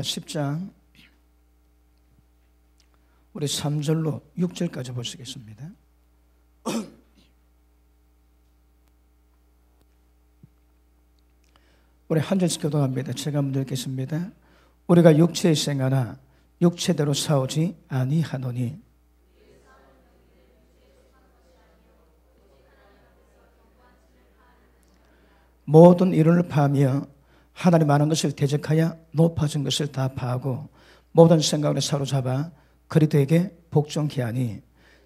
자, 10장 우리 3절로 6절까지 보시겠습니다. 우리 한 절씩 교도합니다. 제가 먼저 읽겠습니다. 우리가 육체에 생하나 육체대로 싸우지 아니하노니 모든 일을 파며 하나님 많은 것을 대적하여 높아진 것을 다 파하고 모든 생각을 사로잡아 그리스도에게 복종케 하니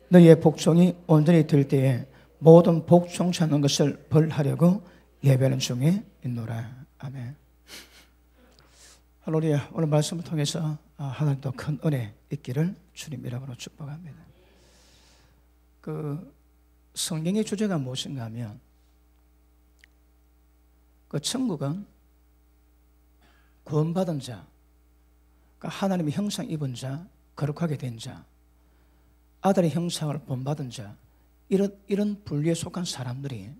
너희의 복종이 온전히 될 때에 모든 복종치 않는 것을 벌하려고 예배하는 중에 있노라. 아멘. 할렐루야. 오늘 말씀을 통해서 아, 하나님도 큰 은혜 있기를 주님 이름으로 축복합니다. 그 성경의 주제가 무엇인가 하면 그 천국은 구원받은 자, 그러니까 하나님의 형상 입은 자, 거룩하게 된 자, 아들의 형상을 본받은 자, 이런, 이런 분류에 속한 사람들이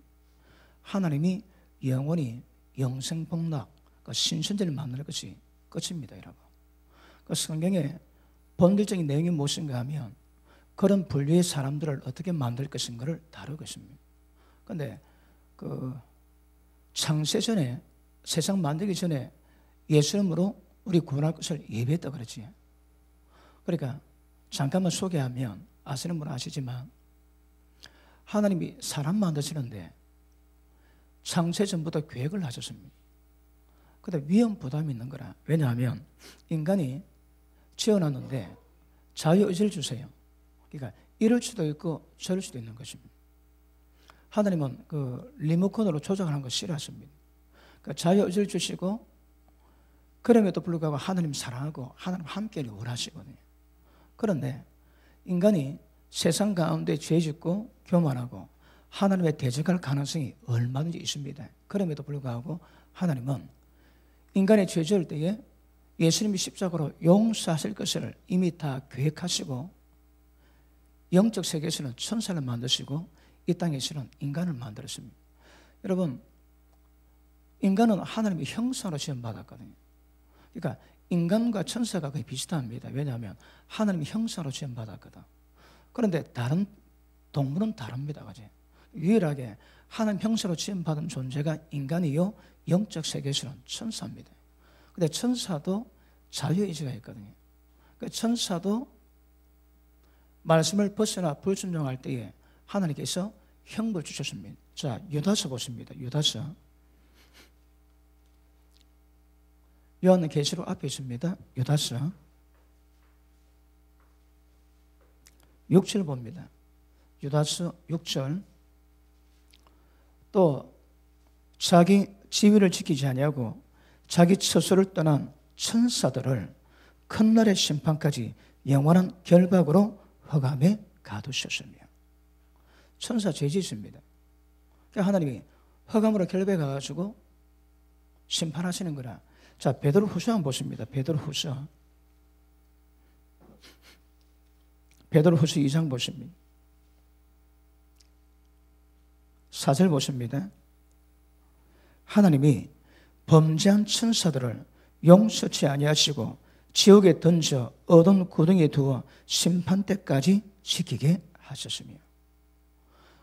하나님이 영원히 영생 복락, 그 그러니까 신천지를 만날 것이 끝입니다, 여러분. 그 그러니까 성경의 본질적인 내용이 무엇인가 하면 그런 분류의 사람들을 어떻게 만들 것인가를 다루고 있습니다. 그런데 그 창세 전에 세상 만들기 전에 예수 님으로 우리 구원할 것을 예배했다 그러지 그러니까 잠깐만 소개하면 아시는 분은 아시지만 하나님이 사람 만드시는데 창세전부터 계획을 하셨습니다. 근데 위험 부담이 있는 거라. 왜냐하면 인간이 지어놨는데 자유의지를 주세요. 그러니까 이럴 수도 있고 저럴 수도 있는 것입니다. 하나님은 그 리모컨으로 조작하는 것을 싫어하십니다. 그러니까 자유의지를 주시고 그럼에도 불구하고 하나님 사랑하고 하나님 함께를 원하시거든요. 그런데 인간이 세상 가운데 죄 짓고 교만하고 하나님에 대적할 가능성이 얼마든지 있습니다. 그럼에도 불구하고 하나님은 인간의 죄지을 때에 예수님이 십자가로 용서하실 것을 이미 다 계획하시고 영적 세계에서는 천사를 만드시고 이 땅에서는 인간을 만들었습니다. 여러분 인간은 하나님의 형상으로 지음받았거든요. 그러니까 인간과 천사가 거의 비슷합니다. 왜냐하면 하나님의 형상으로 지음 받았거든. 그런데 다른 동물은 다릅니다, 그지? 유일하게 하나님 형상으로 지음 받은 존재가 인간이요 영적 세계에서는 천사입니다. 근데 천사도 자유의지가 있거든요. 그 천사도 말씀을 벗어나 불순종할 때에 하나님께서 형벌 주셨습니다. 자, 유다서 보십니다. 유다서 요한은 계시록 앞에 있습니다. 요다서 6절 봅니다. 요다서 6절 또 자기 지위를 지키지 아니하고 자기 처소를 떠난 천사들을 큰 날의 심판까지 영원한 결박으로 허감에 가두셨으며 천사 죄짓습니다 그러니까 하나님이 허감으로 결박해가지고 심판하시는 거라 자, 베드로 후서 한번 보십니다. 베드로 후서. 베드로 후서 2장 보십니다. 4절 보십니다. 하나님이 범죄한 천사들을 용서치 아니하시고 지옥에 던져 어둠 구덩이에 두어 심판 때까지 지키게 하셨으며.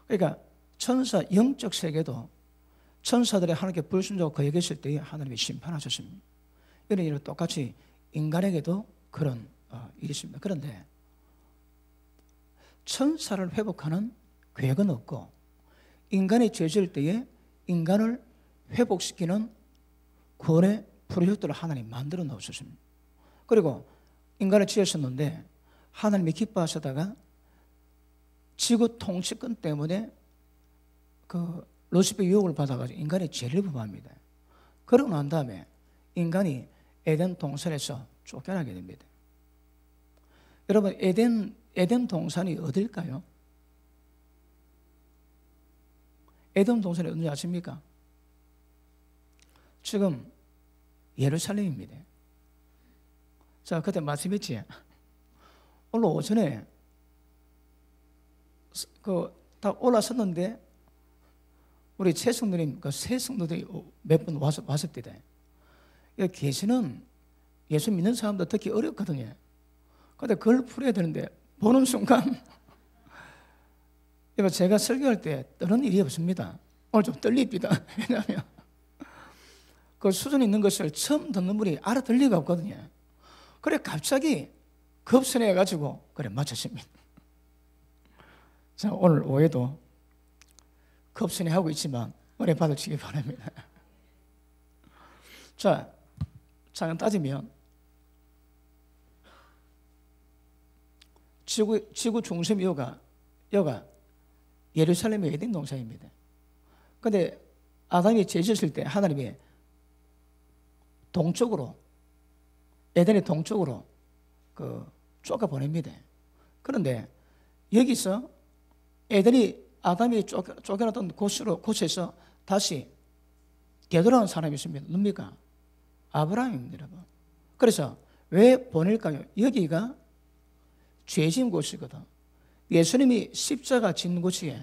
그러니까 천사 영적 세계도 천사들이 하나님께 불순종하고 그 여겼을 때에 하나님이 심판하셨습니다. 이런 일은 똑같이 인간에게도 그런 어, 일이 있습니다. 그런데 천사를 회복하는 계획은 없고 인간이 죄질 때에 인간을 회복시키는 구의 프로젝트를 하나님 만들어 놓으셨습니다. 그리고 인간을 지으셨는데 하나님이 기뻐하시다가 지구 통치권 때문에 그 로시피 유혹을 받아가지고 인간의 죄를 범합니다. 그러고 난 다음에 인간이 에덴 동산에서 쫓겨나게 됩니다. 여러분 에덴 에덴 동산이 어딜까요? 에덴 동산이 어딘 아십니까? 지금 예루살렘입니다. 자, 그때 말씀했지. 오늘 오전에 그다 올라섰는데 우리 새 성도님, 그새 성도들이 몇분 와서 왔습때다 계시는 예수 믿는 사람도 듣기 어렵거든요. 근데 그걸 풀어야 되는데 보는 순간 제가 설교할 때 떠는 일이 없습니다. 오늘 좀 떨립니다. 왜냐하면 그 수준 있는 것을 처음 듣는 분이 알아들 리가 없거든요. 그래 갑자기 급선해가지고 그래 맞췄습니다. 자 오늘 오해도 겁순이 하고 있지만 은혜 받으시기 바랍니다. 자, 잠깐 따지면 지구, 지구 중심 여가, 여가 예루살렘의 에덴 동산입니다. 근데 아담이 죄졌을 때 하나님이 동쪽으로 에덴의 동쪽으로 그 쫓아 보냅니다. 그런데 여기서 에덴이 아담이 쫓겨, 났던 곳으로, 곳에서 다시 되돌아온 사람이 있습니다. 뭡니까? 아브라함입니다, 여러분. 그래서 왜 보낼까요? 여기가 죄진 곳이거든. 예수님이 십자가 진 곳이에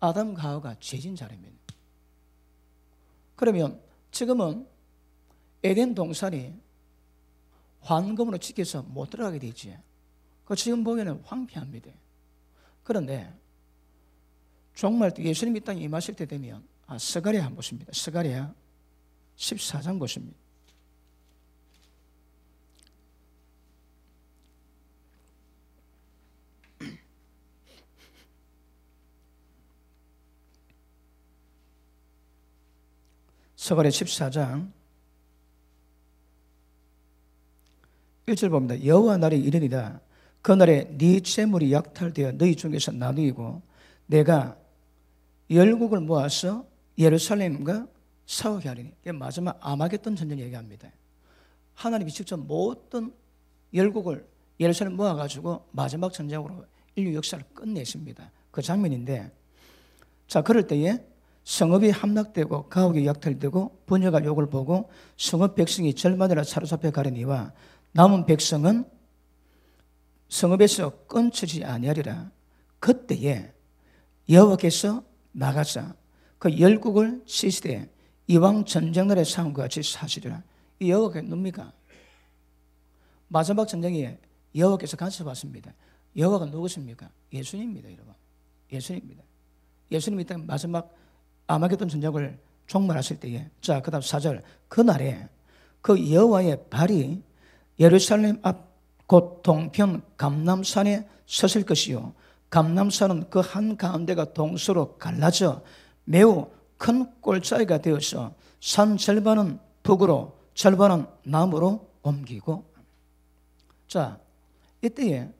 아담과 하와가 죄진 자리입니다. 그러면 지금은 에덴 동산이 황금으로 지켜서 못 들어가게 되지. 그 지금 보기에는 황폐합니다. 그런데 정말 예수님이 땅에 임하실 때 되면 아, 스가랴 한번 보십니다. 스가랴 14장 보십니다. 서가랴 14장 1절 봅니다. 여호와 날이 이르리라 그날에 네 재물이 약탈되어 너희 중에서 나누이고 내가 열국을 모아서 예루살렘과 싸우게 하리니 마지막 아마겟돈 전쟁 얘기합니다. 하나님이 직접 모든 열국을 예루살렘 모아가지고 마지막 전쟁으로 인류 역사를 끝내십니다. 그 장면인데 자 그럴 때에 성읍이 함락되고 가옥이 약탈되고 분녀가 욕을 보고 성읍 백성이 절반이라 사로잡혀 가려니와 남은 백성은 성읍에서 끊치지 아니하리라. 그때에 여호와께서 나가자. 그 열국을 치시되 이왕 전쟁 날에 싸운 것 같이 사시리라. 이 여호와께 누굽니까? 마지막 전쟁에 여호와께서 간섭하십니다. 여호와가 누구십니까? 예수님입니다, 여러분. 예수님입니다. 예수님이 땅 마지막 아마겟돈 전쟁을 종말하실 때에 자, 그다음 4절. 그날에 그 여호와의 발이 예루살렘 앞 곧 동편 감남산에 서실 것이요 감남산은 그 한 가운데가 동서로 갈라져 매우 큰골짜기가 되어서 산 절반은 북으로 절반은 남으로 옮기고 자 이때에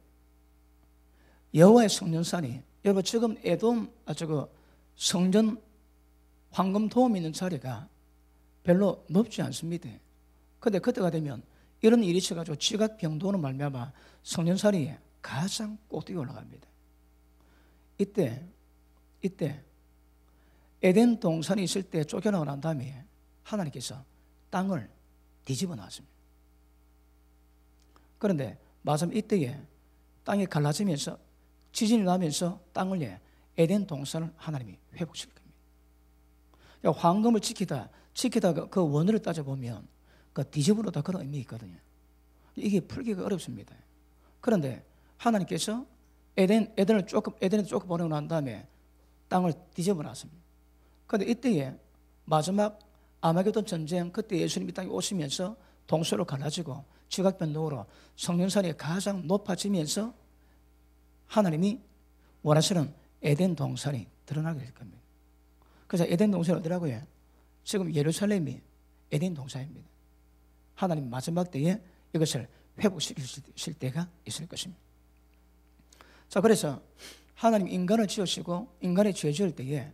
여호와의 성전산이 여러분 지금 에돔 아저 성전 황금 도움 있는 자리가 별로 높지 않습니다. 근데 그때가 되면 이런 일이 있어가지고 지각 병도는 말미암아 성전산이 가장 꼭대기 올라갑니다. 이때 이때 에덴 동산이 있을 때 쫓겨나고 난 다음에 하나님께서 땅을 뒤집어 놨습니다. 그런데 마침 이때에 땅이 갈라지면서 지진이 나면서 땅을 내 예, 에덴 동산을 하나님이 회복시킬 겁니다. 그러니까 황금을 지키다 지키다가 그 원어를 따져 보면 그, 그 뒤집으로다 그런 의미 있거든요. 이게 풀기가 어렵습니다. 그런데 하나님께서 에덴 에덴을 조금 에덴에 조금 보내고 난 다음에 땅을 뒤집어 놨습니다. 그런데 이때에 마지막 아마겟돈 전쟁 그때 예수님이 땅에 오시면서 동서로 갈라지고 지각변동으로 성령산이 가장 높아지면서 하나님이 원하시는 에덴 동산이 드러나게 될 겁니다. 그래서 에덴 동산이 어디라고요? 지금 예루살렘이 에덴 동산입니다. 하나님 마지막 때에 이것을 회복시킬 때가 있을 것입니다. 자, 그래서 하나님 인간을 지으시고 인간의 죄 지을 때에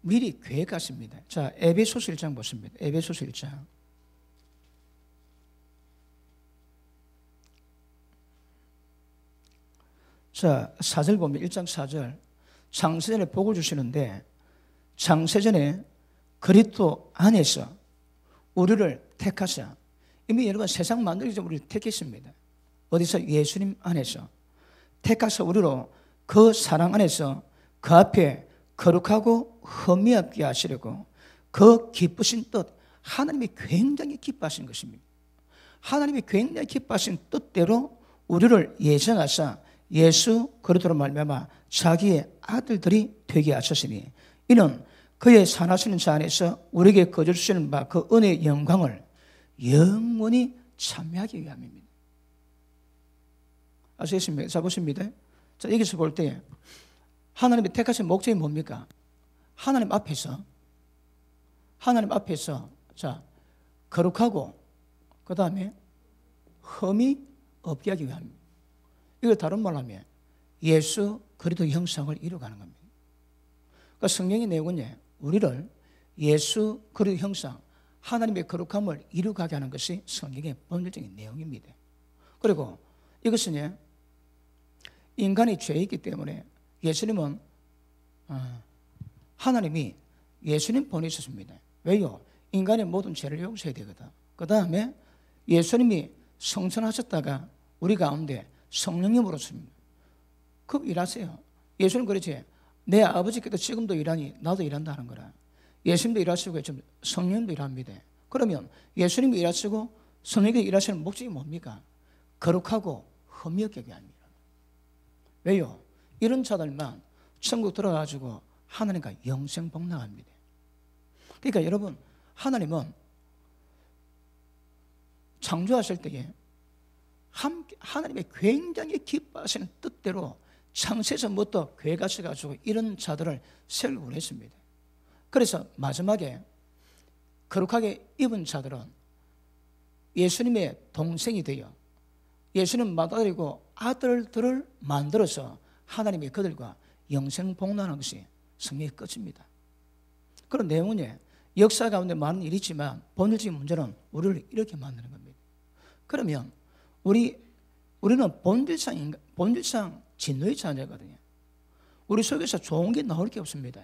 미리 계획하십니다. 자, 에베소서 1장 보십니다. 에베소서 1장. 자, 4절 보면 1장 4절. 장세전에 복을 주시는데 장세전에 그리스도 안에서 우리를 택하사 이미 여러분 세상 만들기 전에 우리를 택했습니다. 어디서 예수님 안에서 택하사 우리로 그 사랑 안에서 그 앞에 거룩하고 흠이 없게 하시려고 그 기쁘신 뜻 하나님이 굉장히 기뻐하신 것입니다. 하나님이 굉장히 기뻐하신 뜻대로 우리를 예정하사 예수 그리스도로 말미암아 자기의 아들들이 되게 하셨으니 이는 그의 산하시는 자 안에서 우리에게 거 주시는 바 그 은혜의 영광을 영원히 참여하기 위함입니다. 아시겠습니까? 자, 보십니다. 자, 여기서 볼 때, 하나님이 택하신 목적이 뭡니까? 하나님 앞에서, 하나님 앞에서, 자, 거룩하고, 그 다음에 흠이 없게 하기 위함입니다. 이걸 다른 말로 하면 예수 그리도 형상을 이루가는 겁니다. 그러니까 성경의 내용은 예, 우리를 예수 그리도 형상 하나님의 거룩함을 이루가게 하는 것이 성경의 본질적인 내용입니다. 그리고 이것은 예, 인간이 죄있기 때문에 예수님은 어, 하나님이 예수님 보내셨습니다. 왜요? 인간의 모든 죄를 용서해야 되거든. 그 다음에 예수님이 성천하셨다가 우리 가운데 성령님으로습니다 그 일하세요. 예수님 그러지. 내 아버지께도 지금도 일하니 나도 일한다는 거라. 예수님도 일하시고 성령도 일합니다. 그러면 예수님이 일하시고 성령이 일하시는 목적이 뭡니까? 거룩하고 흠이 없게 합니다. 왜요? 이런 자들만 천국 들어가지고 하나님과 영생 복락합니다. 그러니까 여러분 하나님은 창조하실 때에 함께 하나님의 굉장히 기뻐하시는 뜻대로 창세전부터 괴같이 가지고 이런 자들을 세우고 했습니다. 그래서 마지막에 거룩하게 입은 자들은 예수님의 동생이 되어 예수님 마다리고 아들들을 만들어서 하나님의 그들과 영생 복난한 것이 성경의 끝입니다. 그런 내용이 예, 역사 가운데 많은 일이지만 본질적인 문제는 우리를 이렇게 만드는 겁니다. 그러면 우리 우리는 본질상 인간, 본질상 진노의 자녀거든요. 우리 속에서 좋은 게 나올 게 없습니다.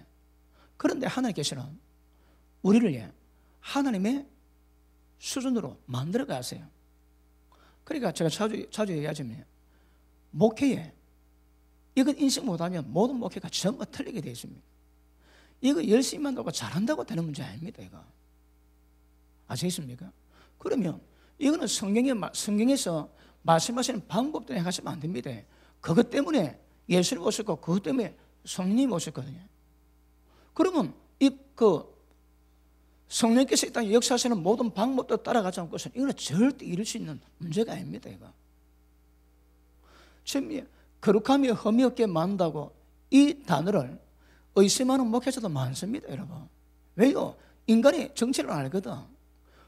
그런데 하나님께서는 우리를 예, 하나님의 수준으로 만들어 가세요. 그러니까 제가 자주 자주 얘기하지만 예, 목회에 이건 인식 못하면 모든 목회가 전부 틀리게 되어 있습니다. 이거 열심히만 하고 잘한다고 되는 문제 아닙니다. 이거 아시겠습니까? 그러면 이거는 성경에 성경에서 말씀하시는 방법대로 하시면 안 됩니다. 그것 때문에 예수님 오셨고 그것 때문에 성령님 오셨거든요. 그러면 이 그 성령께서 이땅 역사하시는 모든 방법도 따라가지 않고서는 이거는 절대 이룰 수 있는 문제가 아닙니다. 이거. 죄미 거룩함이 흠이 없게 만다고 이 단어를 의심하는 목회자도 많습니다, 여러분. 왜요? 인간이 정체를 알거든.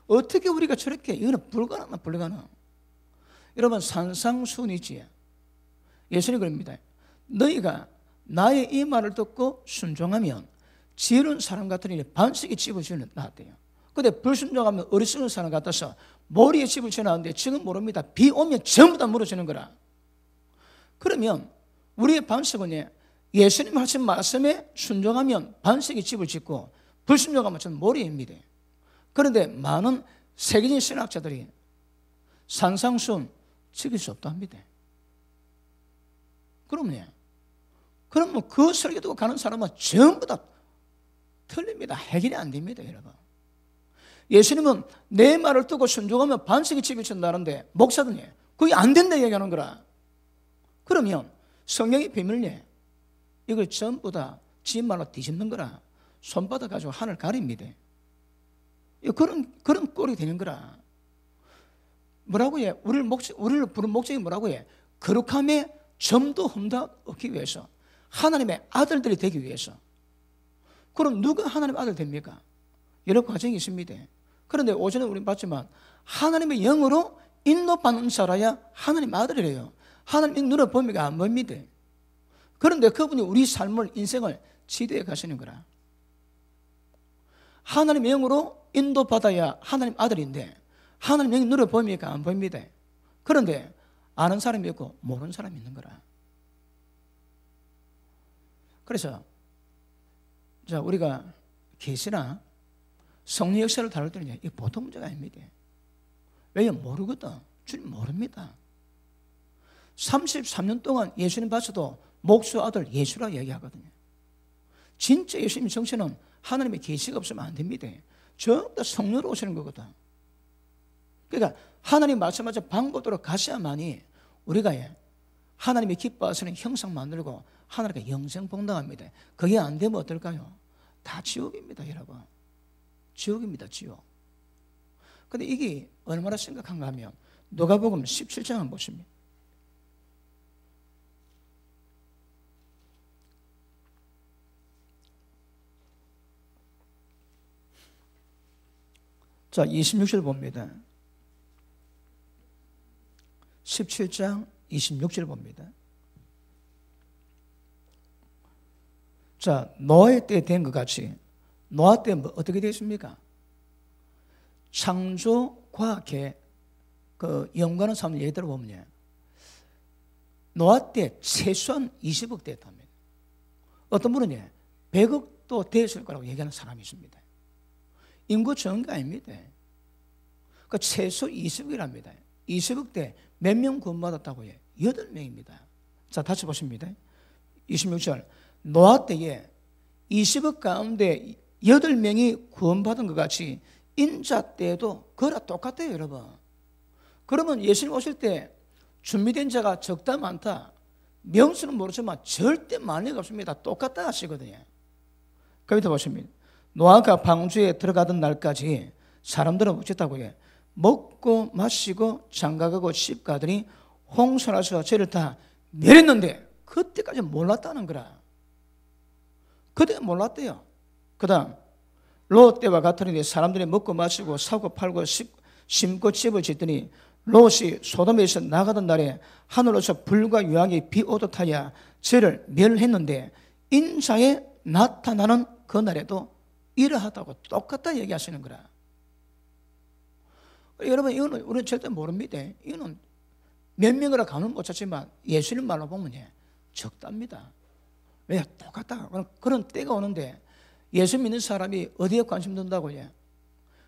어떻게 우리가 저렇게 이거는 불가능한 불가능. 여러분 산상순이지. 예수님 그럽니다. 너희가 나의 이 말을 듣고 순종하면 지혜로운 사람 같은 일이 반석에 집을 지는 나대요. 근데 불순종하면 어리석은 사람 같아서 머리에 집을 지나는데 지금 모릅니다. 비 오면 전부 다 무너지는 거라. 그러면 우리의 반석은 예수님 하신 말씀에 순종하면 반석이 집을 짓고 불순종하면 저는 모래입니다. 그런데 많은 세계적인 신학자들이 산상순 지킬 수 없다 합니다. 그럼요. 그러면 뭐 그 설교 듣고 가는 사람은 전부 다 틀립니다. 해결이 안 됩니다, 여러분. 예수님은 내 말을 듣고 순종하면 반석이 집을 친다는데 목사들이 그게 안 된다 얘기하는 거라. 그러면 성령의 비밀예 이걸 전부 다 지인말로 뒤집는 거라 손바닥 가지고 하늘 가립니다. 그런 그런 꼴이 되는 거라. 뭐라고 해? 우리를 목 우리를 부른 목적이 뭐라고 해? 거룩함에 점도 흠다 얻기 위해서 하나님의 아들들이 되기 위해서. 그럼 누가 하나님의 아들 됩니까? 여러 과정이 있습니다. 그런데 오전에 우리 봤지만 하나님의 영으로 인도받는 자라야 하나님 아들이래요. 하나님 눈의 범위안 봅니다. 그런데 그분이 우리 삶을, 인생을 지도해 가시는 거라. 하나님의 영으로 인도받아야 하나님 아들인데, 하나님의 영이 눈의 범위가 안 보입니다. 그런데 아는 사람이 있고 모르는 사람이 있는 거라. 그래서 자 우리가 계시나 성리 역사를 다룰 때는 이 보통 문제가 아닙니다. 왜요? 모르거든. 주님 모릅니다. 33년 동안 예수님 봤어도 목수 아들 예수라 얘기하거든요. 진짜 예수님 정체는 하나님의 계시가 없으면 안 됩니다. 전부 다 성료로 오시는 거거든. 그러니까 하나님 말씀하자 방법대로 가셔야만이 우리가 예, 하나님의 기뻐하시는 형상 만들고 하나님께 영생 봉당합니다. 그게 안 되면 어떨까요? 다 지옥입니다, 여러분. 지옥입니다, 지옥. 근데 이게 얼마나 심각한가 하면 누가복음 17장 한 보십니다. 자, 26절 봅니다. 17장 26절 봅니다. 자, 노아 때된 것 같이 노아 때 뭐 어떻게 되었습니까? 창조과 개, 그 영관은 사람 얘기 들어보면 노아 때 최소한 20억 대였답니다. 어떤 분은 100억도 되었을 거라고 얘기하는 사람이 있습니다. 인구 증가입니다. 그러니까 최소 20억이랍니다. 20억 대몇 명 구원받았다고 해? 8명입니다. 자, 다시 보십니다. 26절. 노아 때에 20억 가운데 8명이 구원받은 것 같이 인자 때에도 그라 똑같아요, 여러분. 그러면 예수님 오실 때 준비된 자가 적다 많다. 명수는 모르지만 절대 많이 없습니다. 똑같다 하시거든요. 그럼 더 보십니다. 노아가 방주에 들어가던 날까지 사람들은 어쨌다고 해. 먹고 마시고 장가가고 집가더니 홍수나서 저를 다 내렸는데 그때까지 몰랐다는 거라. 그때 몰랐대요. 그 다음 롯 때와 같으니 사람들이 먹고 마시고 사고 팔고 심고 집을 짓더니 롯이 소돔에서 나가던 날에 하늘로서 불과 유황이 비오듯 하여 저를 멸했는데 인상에 나타나는 그날에도 이러하다고 똑같다 얘기하시는 거라. 여러분, 이거는 우리는 절대 모릅니다. 이거는 몇 명이라 가는 것 자체만 예수님 말로 보면 예, 적답니다. 왜? 똑같다. 그런, 그런 때가 오는데 예수 믿는 사람이 어디에 관심 둔다고 예?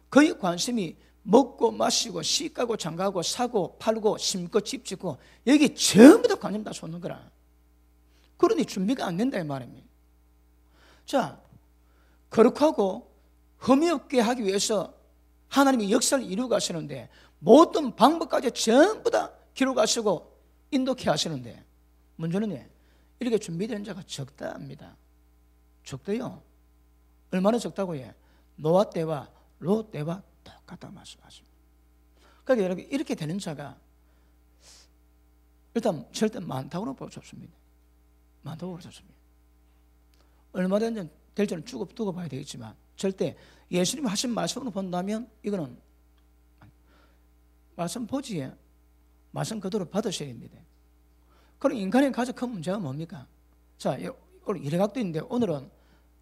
그의 관심이 먹고 마시고 시가고 장가고 사고 팔고 심고 집 짓고 여기 전부 다 관심 다 쏟는 거라. 그러니 준비가 안 된다 이 말입니다. 자, 거룩하고 흠이 없게 하기 위해서 하나님이 역사를 이루어 가시는데 모든 방법까지 전부 다 기록하시고 인도케 하시는데 문제는 이렇게 준비된 자가 적다합니다. 적대요. 얼마나 적다고 예? 노아 때와 로 때와 똑같다 말씀하십니다. 그러니까 여러분 이렇게 되는 자가 일단 절대 많다고는 볼수 없습니다. 많다고 볼수 없습니다. 얼마 든지 될지는 쭉 두고 봐야 되겠지만 절대 예수님 하신 말씀으로 본다면 이거는 말씀 보지에 말씀 그대로 받으셔야 됩니다. 그럼 인간의 가장 큰 문제가 뭡니까? 자, 오늘 일각도 있는데 오늘은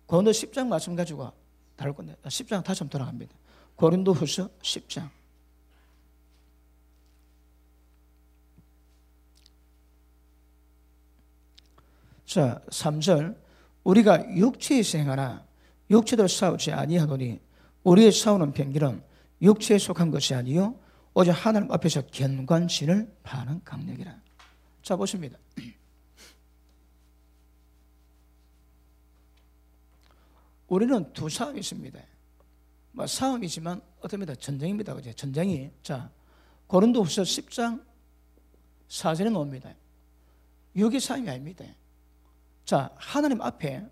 고린도 10장 말씀 가지고 다룰 건데 10장 다시 한번 돌아갑니다. 고린도 후서 10장 자, 3절 우리가 육체에 생하나 육체도 싸우지 아니하노니 우리의 싸우는 병기는 육체에 속한 것이 아니요 오직 하나님 앞에서 견관신을 파는 강력이라. 자 보십니다. 우리는 두 싸움이 있습니다. 뭐 싸움이지만 어떻습니까? 전쟁입니다. 그죠? 전쟁이. 자, 고린도후서 10장 4절에 나옵니다. 육의 싸움이 아닙니다. 자, 하나님 앞에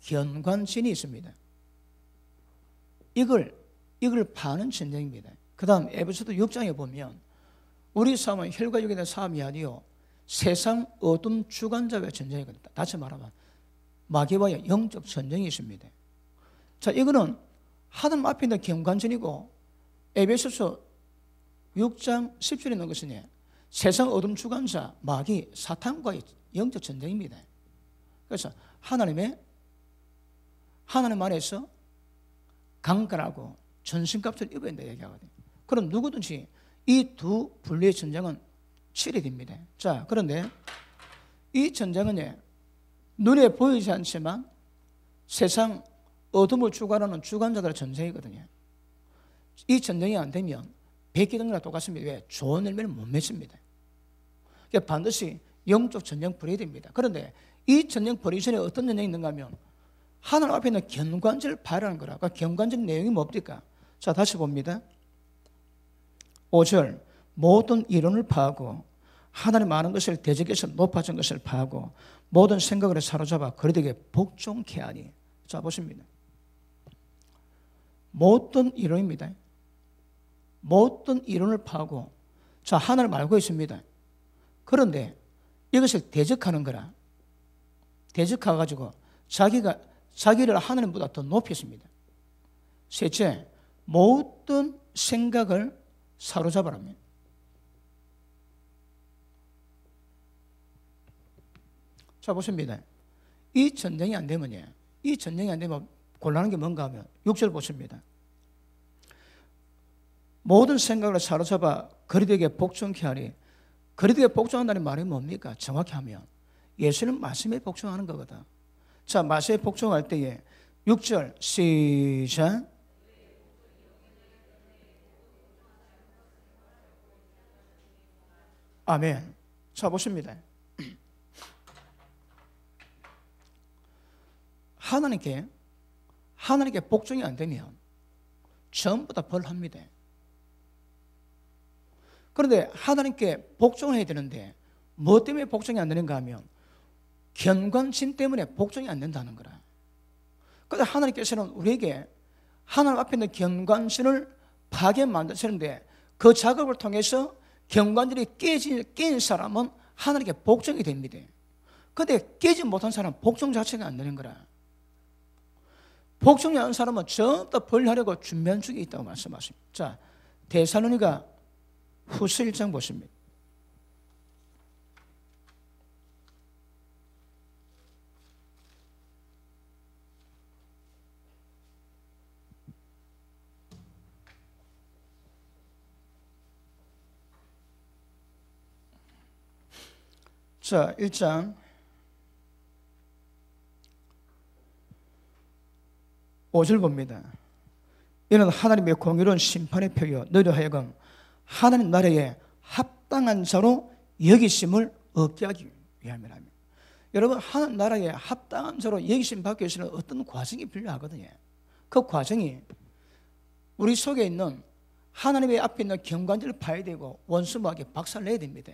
견관신이 있습니다. 이걸 이걸 파는 전쟁입니다. 그다음 에베소서 6장에 보면 우리 삶은 혈과 육에 대한 삶이 아니요 세상 어둠 주관자의 전쟁이거든요. 다시 말하면 마귀와의 영적 전쟁이 있습니다. 자, 이거는 하나님 앞에 있는 경관전이고 에베소서 6장 10절에 있는 것은 세상 어둠 주관자 마귀 사탄과의 영적 전쟁입니다. 그래서 하나님의 하나님 안에서 강가라고 전신값을 입어야 된다 얘기하거든요. 그럼 누구든지 이 두 분리의 전쟁은 치르 됩니다. 자, 그런데 이 전쟁은 눈에 보이지 않지만 세상 어둠을 주관하는 주관자들의 전쟁이거든요. 이 전쟁이 안 되면 백기등이 똑같습니다. 왜? 좋은 열매를 못 맺습니다. 그러니까 반드시 영적 전쟁 불이 됩니다. 그런데 이 전쟁 버리션에 어떤 전쟁이 있는가 하면 하늘 앞에 있는 견관지를 발하는 거라. 그견관지 그러니까 내용이 뭡니까? 자, 다시 봅니다. 5절. 모든 이론을 파하고 하늘의 많은 것을 대적해서 높아진 것을 파하고 모든 생각을 사로잡아 그리되게 복종케 하니. 자, 보십니다. 모든 이론입니다. 모든 이론을 파하고 자, 하늘님 알고 있습니다. 그런데 이것을 대적하는 거라. 대적해 가지고 자기가 자기를 하나님보다 더 높였습니다. 셋째, 모든 생각을 사로잡아랍니다. 자 보십니다. 이 전쟁이 안 되면요. 이 전쟁이 안 되면 곤란한 게 뭔가 하면 6절 보십니다. 모든 생각을 사로잡아 거리되게 복종케 하리. 거리되게 복종한다는 말이 뭡니까? 정확히 하면 예수는 말씀에 복종하는 거거든. 자, 말씀에 복종할 때에 6절 시작 아멘. 자, 보십니다. 하나님께 하나님께 복종이 안 되면 전부 다 벌합니다. 그런데 하나님께 복종을 해야 되는데 뭐 때문에 복종이 안 되는가 하면 경관심 때문에 복종이 안 된다는 거라. 그런데 하나님께서는 우리에게 하나님 앞에 있는 경관신을 파괴 만드시는데 그 작업을 통해서 경관들이 깨진, 깨진 사람은 하나님께 복종이 됩니다. 근데 깨지 못한 사람은 복종 자체가 안 되는 거라. 복종이 안 사람은 전부 벌하려고 준비한 중에 있다고 말씀하십니다. 자, 대살로니가 후서 1장 보십니다. 자, 1장 5절 봅니다. 이는 하나님의 공의로운 심판의 표요 너희로 하여금 하나님 나라에 합당한 자로 여기심을 얻게 하기 위함이라 여러분 하나님 나라에 합당한 자로 여기심 받기 위해서는 어떤 과정이 필요하거든요 그 과정이 우리 속에 있는 하나님의 앞에 있는 경관들을 봐야 되고 원수막에 박살 내야 됩니다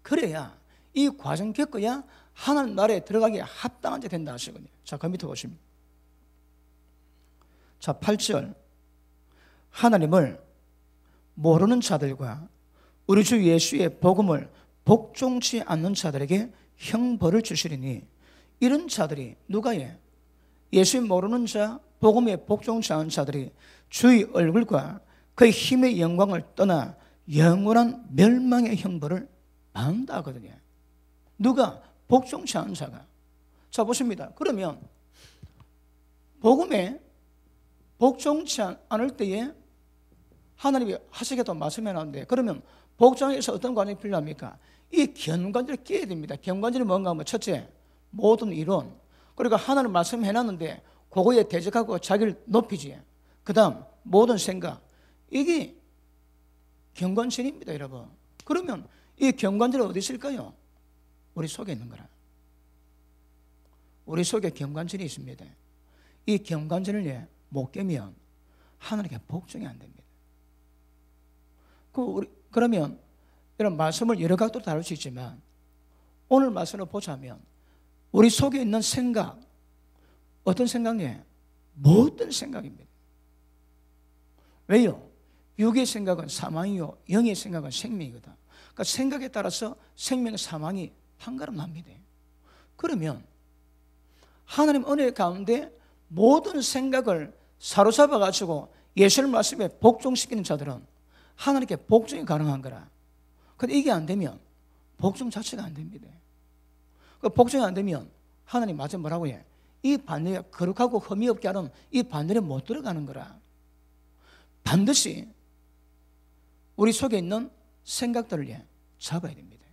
그래야 이 과정 겪어야 하나님 나라에 들어가기에 합당한 자 된다 하시거든요. 자, 그 밑에 보십니다. 자, 8절. 하나님을 모르는 자들과 우리 주 예수의 복음을 복종치 않는 자들에게 형벌을 주시리니 이런 자들이 누가예? 예수 모르는 자, 복음에 복종치 않은 자들이 주의 얼굴과 그의 힘의 영광을 떠나 영원한 멸망의 형벌을 받는다 하거든요. 누가? 복종치 않은 자가. 자, 보십니다. 그러면, 복음에 복종치 않을 때에 하나님이 하시겠다 말씀면 하는데, 그러면 복종에서 어떤 관이 필요합니까? 이 견관절을 깨야 됩니다. 견관절이 뭔가 하면 첫째, 모든 이론. 그러니 하나님 말씀해놨는데, 그거에 대적하고 자기를 높이지. 그 다음, 모든 생각. 이게 경관절입니다, 여러분. 그러면 이 경관절은 어디 있을까요? 우리 속에 있는 거라. 우리 속에 경관절이 있습니다. 이 경관절을 예, 못 깨면 하나님께 복종이 안 됩니다. 그 우리, 그러면 이런 말씀을 여러 각도로 다룰 수 있지만 오늘 말씀을 보자면 우리 속에 있는 생각 어떤 생각이에요? 모든 생각입니다. 왜요? 육의 생각은 사망이요 영의 생각은 생명이거든. 그러니까 생각에 따라서 생명 사망이 한 걸음 납니다. 그러면 하나님 은혜 가운데 모든 생각을 사로잡아 가지고 예수님 말씀에 복종시키는 자들은 하나님께 복종이 가능한 거라. 근데 이게 안 되면 복종 자체가 안 됩니다. 그 복종이 안 되면 하나님 맞아 뭐라고 해? 이 반대가 거룩하고 흠이 없게 하는 이 반대에 못 들어가는 거라. 반드시 우리 속에 있는 생각들을 잡아야 됩니다.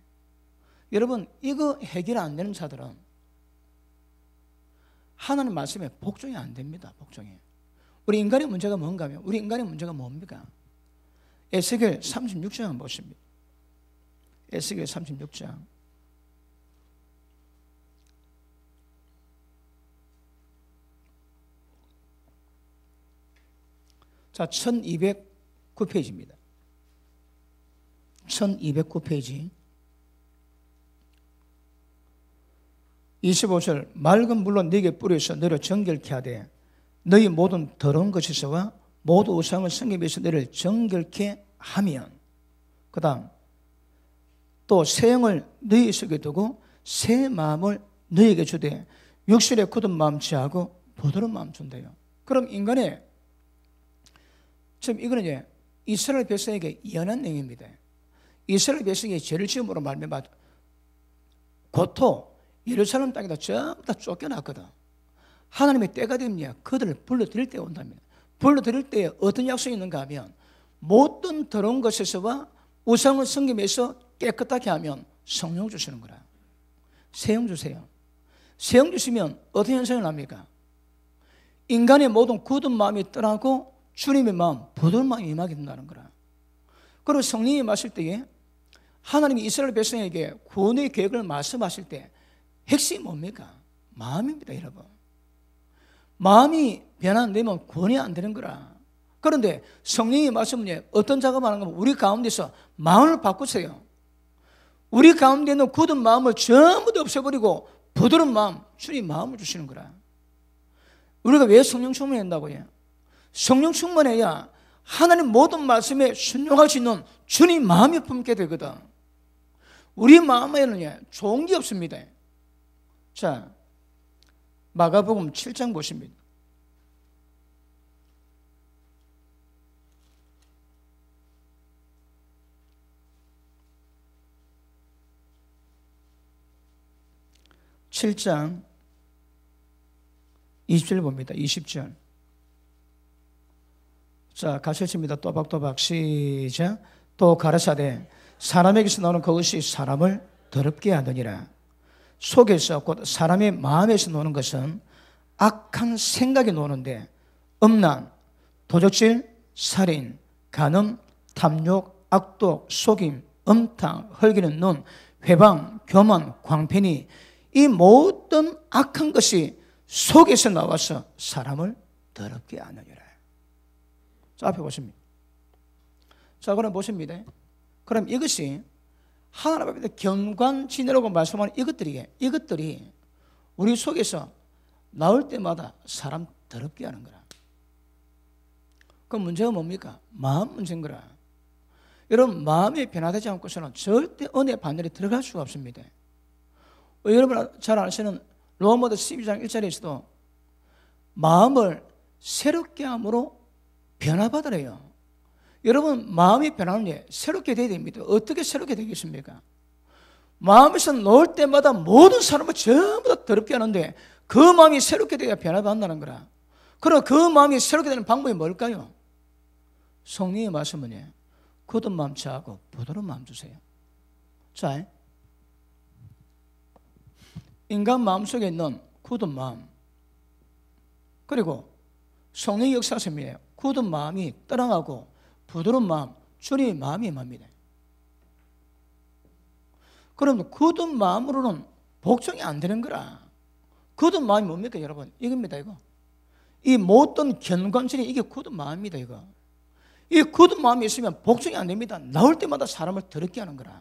여러분 이거 해결 안 되는 자들은 하나님 말씀에 복종이 안 됩니다. 복종이. 우리 인간의 문제가 뭔가 하면 우리 인간의 문제가 뭡니까? 에스겔 36장 보십니다. 에스겔 36장. 자, 1209페이지입니다. 1209페이지. 25절 맑은 물로 네게 뿌려서 너를 정결케 하되 너희 모든 더러운 것에서와 모든 우상을 성립해서 너를 정결케 하면 그 다음 또 새 영을 너희 속에 두고 새 마음을 너희에게 주되 육신의 굳은 마음 취하고 부드러운 마음 준대요 그럼 인간의 지금 이거는 이제 이스라엘 백성에게 예언한 내용입니다 이스라엘 백성이 죄를 지음으로 말미암아 고토 예루살렘 땅에다 전부 다 쫓겨났거든. 하나님의 때가 됩니다. 그들을 불러들일 때가 온답니다. 불러들일 때에 어떤 약속이 있는가 하면 모든 더러운 것에서와 우상을 섬김에서 깨끗하게 하면 성령 주시는 거라. 세영 주세요. 세영 주시면 어떤 현상이 납니까? 인간의 모든 굳은 마음이 떠나고 주님의 마음, 부드러운 마음이 임하게 된다는 거라. 그리고 성령이 마실 때에 하나님이 이스라엘 백성에게 구원의 계획을 말씀하실 때 핵심이 뭡니까? 마음입니다, 여러분. 마음이 변화되면 구원안 되는 거라. 그런데 성령이 말씀에 어떤 작업하는 거 우리 가운데서 마음을 바꾸세요. 우리 가운데 있는 굳은 마음을 전부 다 없애버리고 부드러운 마음, 주님 마음을 주시는 거라. 우리가 왜 성령 충만한다고요? 성령 충만해야 하나님 모든 말씀에 순종할 수 있는 주님 마음이 품게 되거든. 우리 마음에는 예, 좋은 없습니다. 자, 마가복음 7장 보십니다. 칠장 20절 봅니다. 20절. 자, 가르칩니다. 또박또박 시작. 또 가르사대 사람에게서 나오는 그것이 사람을 더럽게 하느니라. 속에서 곧 사람의 마음에서 노는 것은 악한 생각이 노는데 음란, 도적질, 살인, 간음, 탐욕, 악독, 속임, 음탕, 헐기는 눈, 회방, 교만, 광팬이 이 모든 악한 것이 속에서 나와서 사람을 더럽게 하느니라. 자, 앞에 보십니다. 자, 그럼 보십니다. 그럼 이것이 하나님 앞에 경관 지내라고 말씀하는 이것들이 이것들이 우리 속에서 나올 때마다 사람 더럽게 하는 거라. 그 문제가 뭡니까? 마음 문제인 거라. 여러분 마음이 변화되지 않고서는 절대 은혜 반열에 들어갈 수가 없습니다. 여러분 잘 아시는 로마서 12장 1절에서도 마음을 새롭게 함으로 변화받으래요. 여러분 마음이 변하는냐 예, 새롭게 돼야 됩니다. 어떻게 새롭게 되겠습니까? 마음에서 놓을 때마다 모든 사람을 전부 다 더럽게 하는데 그 마음이 새롭게 되야 변화받는다는 거라. 그럼 그 마음이 새롭게 되는 방법이 뭘까요? 성령의 말씀은요. 예, 굳은 마음 차고 부드러운 마음 주세요. 자, 예. 인간 마음 속에 있는 굳은 마음 그리고 성령의 역사에서 미에 굳은 마음이 떠나가고 부드러운 마음, 주님의 마음이 임니다 그럼 굳은 마음으로는 복종이 안 되는 거라. 굳은 마음이 뭡니까, 여러분? 이겁니다, 이거. 이 모든 견관절이 이게 굳은 마음이다, 이거. 이 굳은 마음이 있으면 복종이 안 됩니다. 나올 때마다 사람을 더럽게 하는 거라.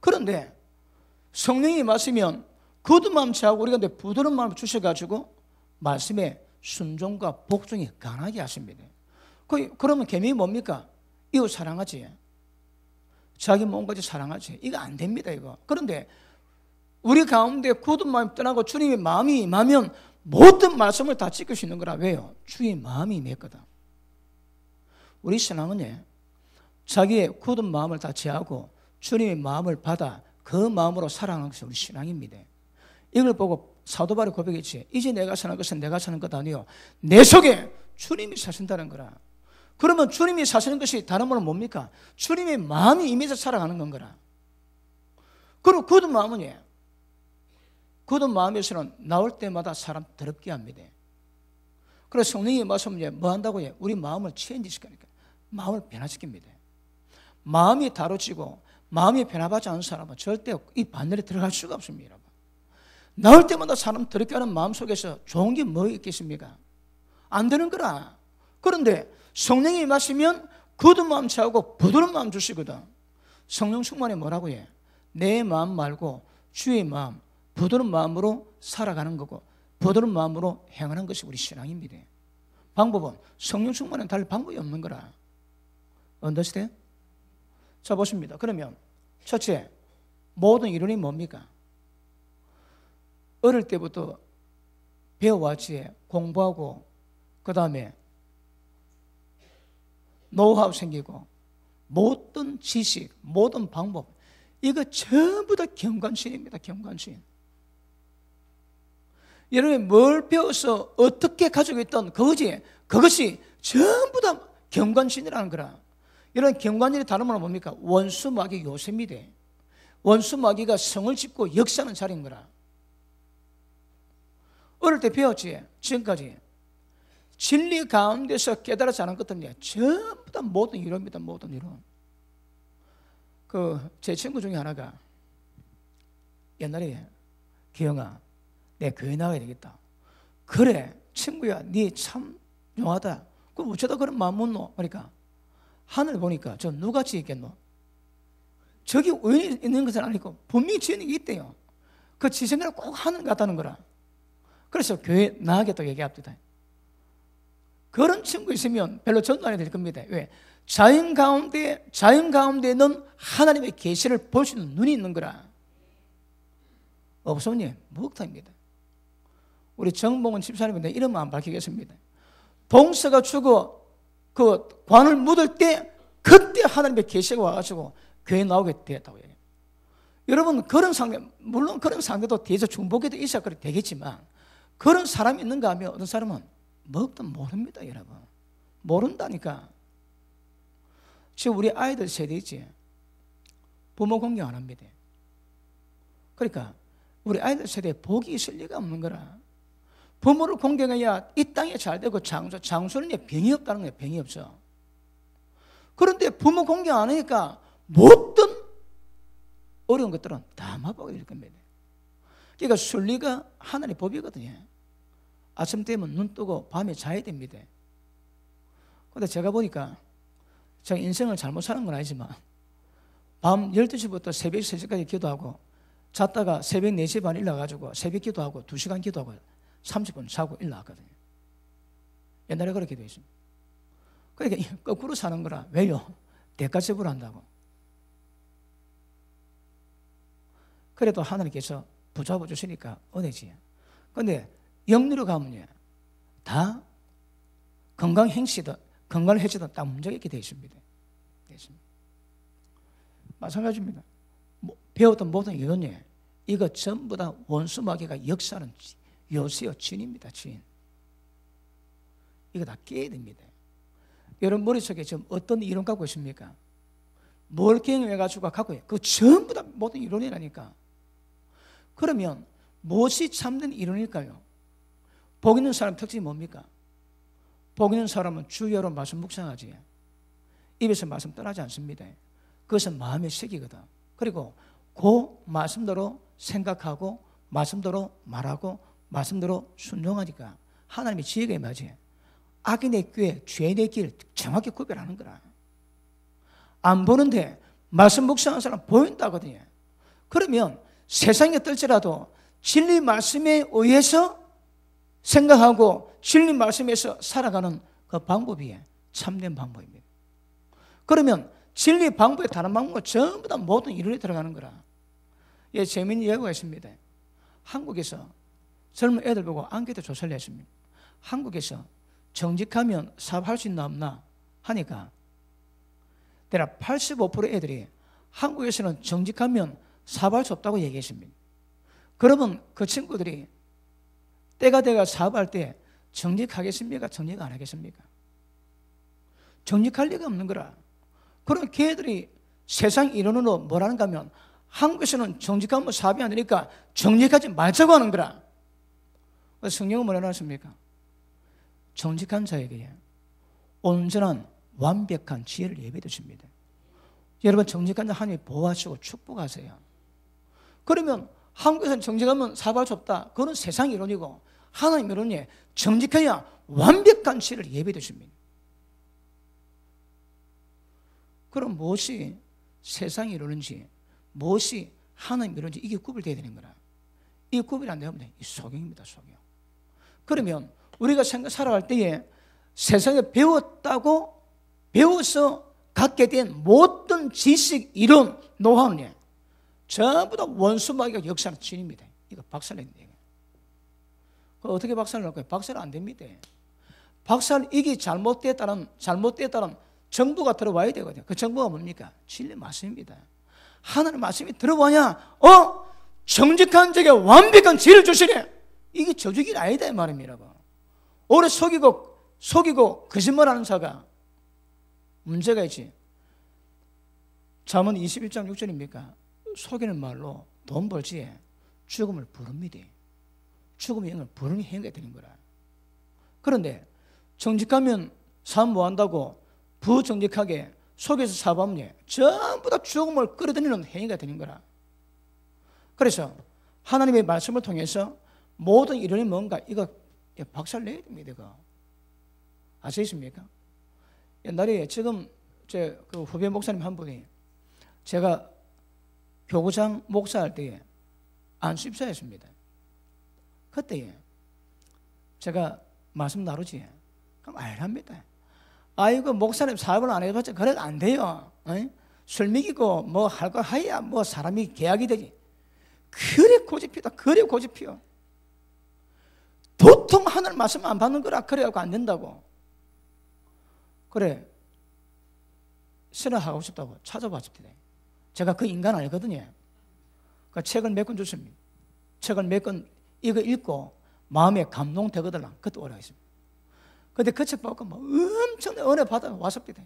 그런데 성령이 마시면 굳은 마음 채고 우리가 부드러운 마음을 주셔가지고 말씀에 순종과 복종이 강하게 하십니다. 그, 그러면 개미 뭡니까? 이웃 사랑하지. 자기 몸까지 사랑하지. 이거 안 됩니다, 이거. 그런데 우리 가운데 굳은 마음 떠나고 주님의 마음이 임하면 모든 말씀을 다 지킬 수 있는 거라. 왜요? 주의 마음이 임했거든. 우리 신앙은요, 자기의 굳은 마음을 다 제하고 주님의 마음을 받아 그 마음으로 사랑하는 것이 우리 신앙입니다. 이걸 보고 사도바리 고백했지. 이제 내가 사는 것은 내가 사는 것 아니요. 내 속에 주님이 사신다는 거라. 그러면 주님이 사시는 것이 다른 말은 뭡니까? 주님의 마음이 임해서 살아가는 건거라. 그리 굳은 마음은요. 굳은 예. 마음에서는 나올 때마다 사람 더럽게 합니다. 그래서 성령이 말씀하면 예, 뭐 한다고요? 예? 우리 마음을 체인지 시키니까 마음을 변화시킵니다. 마음이 다뤄지고 마음이 변화받지 않은 사람은 절대 이 바늘에 들어갈 수가 없습니다. 나올 때마다 사람 더럽게 하는 마음 속에서 좋은 게 뭐 있겠습니까? 안 되는 거라. 그런데 성령이 임하시면 거듭 마음 차고 부드러운 마음 주시거든. 성령 충만이 뭐라고 해? 내 마음 말고 주의 마음, 부드러운 마음으로 살아가는 거고 부드러운 마음으로 행하는 것이 우리 신앙입니다. 방법은 성령 충만은 달 방법이 없는 거라. 언더스테? 자 보십니다. 그러면 첫째 모든 이론이 뭡니까? 어릴 때부터 배워왔지 공부하고 그 다음에 노하우 생기고 모든 지식, 모든 방법 이거 전부 다 경관신입니다. 경관신. 여러분이 뭘 배워서 어떻게 가지고 있던 그것이 그것이 전부 다 경관신이라는 거라. 이런 경관신이 다른 말은 뭡니까? 원수 마귀 요셉이다. 원수 마귀가 성을 짓고 역사하는 자리인 거라. 어릴 때 배웠지. 지금까지. 진리 가운데서 깨달아지 않은 것들은 전부 다 모든 이론입니다. 모든 이론. 그제 친구 중에 하나가 옛날에 기영아 내 교회 나가야 되겠다. 그래 친구야 네 참 용하다. 그 어쩌다 그런 마음 먹노? 그러니까 하늘 보니까 저 누가 지겠노? 저기 우연히 있는 것은 아니고 분명히 지은 게 있대요. 그 지생을 꼭 하는 것 같다는 거라. 그래서 교회 나가겠다고 얘기합니다. 그런 친구 있으면 별로 전도 안 해도 될 겁니다. 왜? 자연 가운데 자연 가운데는 하나님의 계시를 볼 수 있는 눈이 있는 거라. 없으면 목탁입니다. 우리 정봉은 집사님인데 이름은 안 밝히겠습니다. 동서가 죽어 그 관을 묻을 때 그때 하나님의 계시가 와가지고 교회 나오게 되었다고 해요. 여러분 그런 상대 물론 그런 상대도 대저 중복에도 있어야 그래 되겠지만 그런 사람이 있는가 하면 어떤 사람은 먹든 모릅니다, 여러분. 모른다니까. 지금 우리 아이들 세대 있지? 부모 공경 안 합니다. 그러니까 우리 아이들 세대에 복이 있을 리가 없는 거라. 부모를 공경해야 이 땅에 잘 되고 장수, 장수는 병이 없다는 거야, 병이 없어. 그런데 부모 공경 안 하니까 모든 어려운 것들은 다 맛보게 될 겁니다. 그러니까 순리가 하나님의 법이거든요. 아침 되면 눈 뜨고 밤에 자야 됩니다. 근데 제가 보니까 제가 인생을 잘못 사는 건 아니지만 밤 12시부터 새벽 3시까지 기도하고 잤다가 새벽 4시 반 일어나가지고 새벽 기도하고 2시간 기도하고 30분 자고 일어났거든요. 옛날에 그렇게 되 있습니다. 그러니까 거꾸로 사는 거라. 왜요? 대가 지불한다고. 그래도 하나님께서 부잡아 주시니까 은혜지. 근데 영리로 가면요. 다 건강 행시든 건강 해지든다 문제가 있게 되어 있습니다. 마찬가지입니다. 뭐, 배웠던 모든 예예 이거 전부 다 원수 마귀가 역사는 요새요 진입니다. 진. 이거 다 깨야 됩니다. 여러분 머릿속에 지금 어떤 이론 갖고 있습니까? 뭘 경험해가지고 갖고 그 전부 다 모든 이론이라니까. 그러면 무엇이 참된 이론일까요? 복 있는 사람 특징이 뭡니까? 복 있는 사람은 주여로 말씀 묵상하지 입에서 말씀 떠나지 않습니다. 그것은 마음의 색이거든. 그리고 그 말씀대로 생각하고 말씀대로 말하고 말씀대로 순종하니까 하나님의 지혜가 임하 악인의 꾀, 죄인의 길 정확히 구별하는 거라. 안 보는데 말씀 묵상하 사람 보인다거든요. 그러면 세상에 떨지라도 진리 말씀에 의해서 생각하고 진리 말씀에서 살아가는 그 방법이 참된 방법입니다. 그러면 진리 방법의 다른 방법은 전부 다 모든 이론에 들어가는 거라. 예, 재미있는 이야기가 있습니다. 한국에서 젊은 애들 보고 안개도 조사를 했습니다. 한국에서 정직하면 사업할 수 있나 없나 하니까 대략 85% 애들이 한국에서는 정직하면 사업할 수 없다고 얘기했습니다. 그러면 그 친구들이 때가 돼가 사업할 때 정직하겠습니까? 정직 안 하겠습니까? 정직할 리가 없는 거라. 그런 걔들이 세상 이론으로 뭐라는가 하면 한국에서는 정직하면 뭐 사업이 안 되니까 정직하지 말자고 하는 거라. 어, 성경은 뭐라고 하십니까? 정직한 자에게 온전한 완벽한 지혜를 예배드십니다 여러분 정직한 자 하나님 보호하시고 축복하세요. 그러면 한국에서는 정직하면 사과할 수 없다. 그거 세상 이론이고 하나님 이론이 정직해야 완벽한 시를 예배해 주십니다. 그럼 무엇이 세상 이론인지 무엇이 하나님 이론인지 이게 구별돼야 되는 거라. 이 구별이 안 되면 이 소경입니다. 소경. 그러면 우리가 생각 살아갈 때에 세상에 배웠다고 배워서 갖게 된 모든 지식, 이론, 노하우는 전부 다 원수 마귀가 역사를 지닙니다. 이거 박살낸다. 어떻게 박살을 날까요? 박살 안 됩니다. 박살 이게 잘못됐다는 잘못됐다는 정부가 들어와야 되거든요. 그 정부가 뭡니까? 진리 말씀입니다. 하나님 말씀이 들어와야 어 정직한 자에 완벽한 지를 주시네. 이게 저주기 아니다 이말입니다 오래 속이고 속이고 거짓말하는 자가 문제가 있지. 잠언 21장 6절입니까? 속이는 말로 돈 벌지 에 죽음을 부릅니다. 죽음의 영을 부르는 행위가 되는 거라. 그런데 정직하면 삶 뭐한다고 부정직하게 속에서 사범죄 전부 다 죽음을 끌어들이는 행위가 되는 거라. 그래서 하나님의 말씀을 통해서 모든 이론이 뭔가 이거 박살 내야 됩니다. 이거. 아시겠습니까? 옛날에 지금 제 그 후배 목사님 한 분이 제가 교구장 목사할 때에 안수입사했습니다 그때에 제가 말씀 나누지. 그럼 알랍니다. 아이고, 그 목사님 사업을 안 해봤자 그래도 안 돼요. 어이? 술 먹이고 뭐 할 거 하야 뭐 사람이 계약이 되지. 그래 고집피다. 그래 고집이요 도통 하늘 말씀 안 받는 거라 그래갖고 안 된다고. 그래. 신화하고 싶다고 찾아봤습니다. 제가 그 인간 아니거든요. 그 책을 몇 권 줬습니다. 책을 몇권 이거 읽고 마음에 감동되거든. 그것도 오래 했습니다. 근데 그책 보고 막엄청 은혜 받아 왔습니다.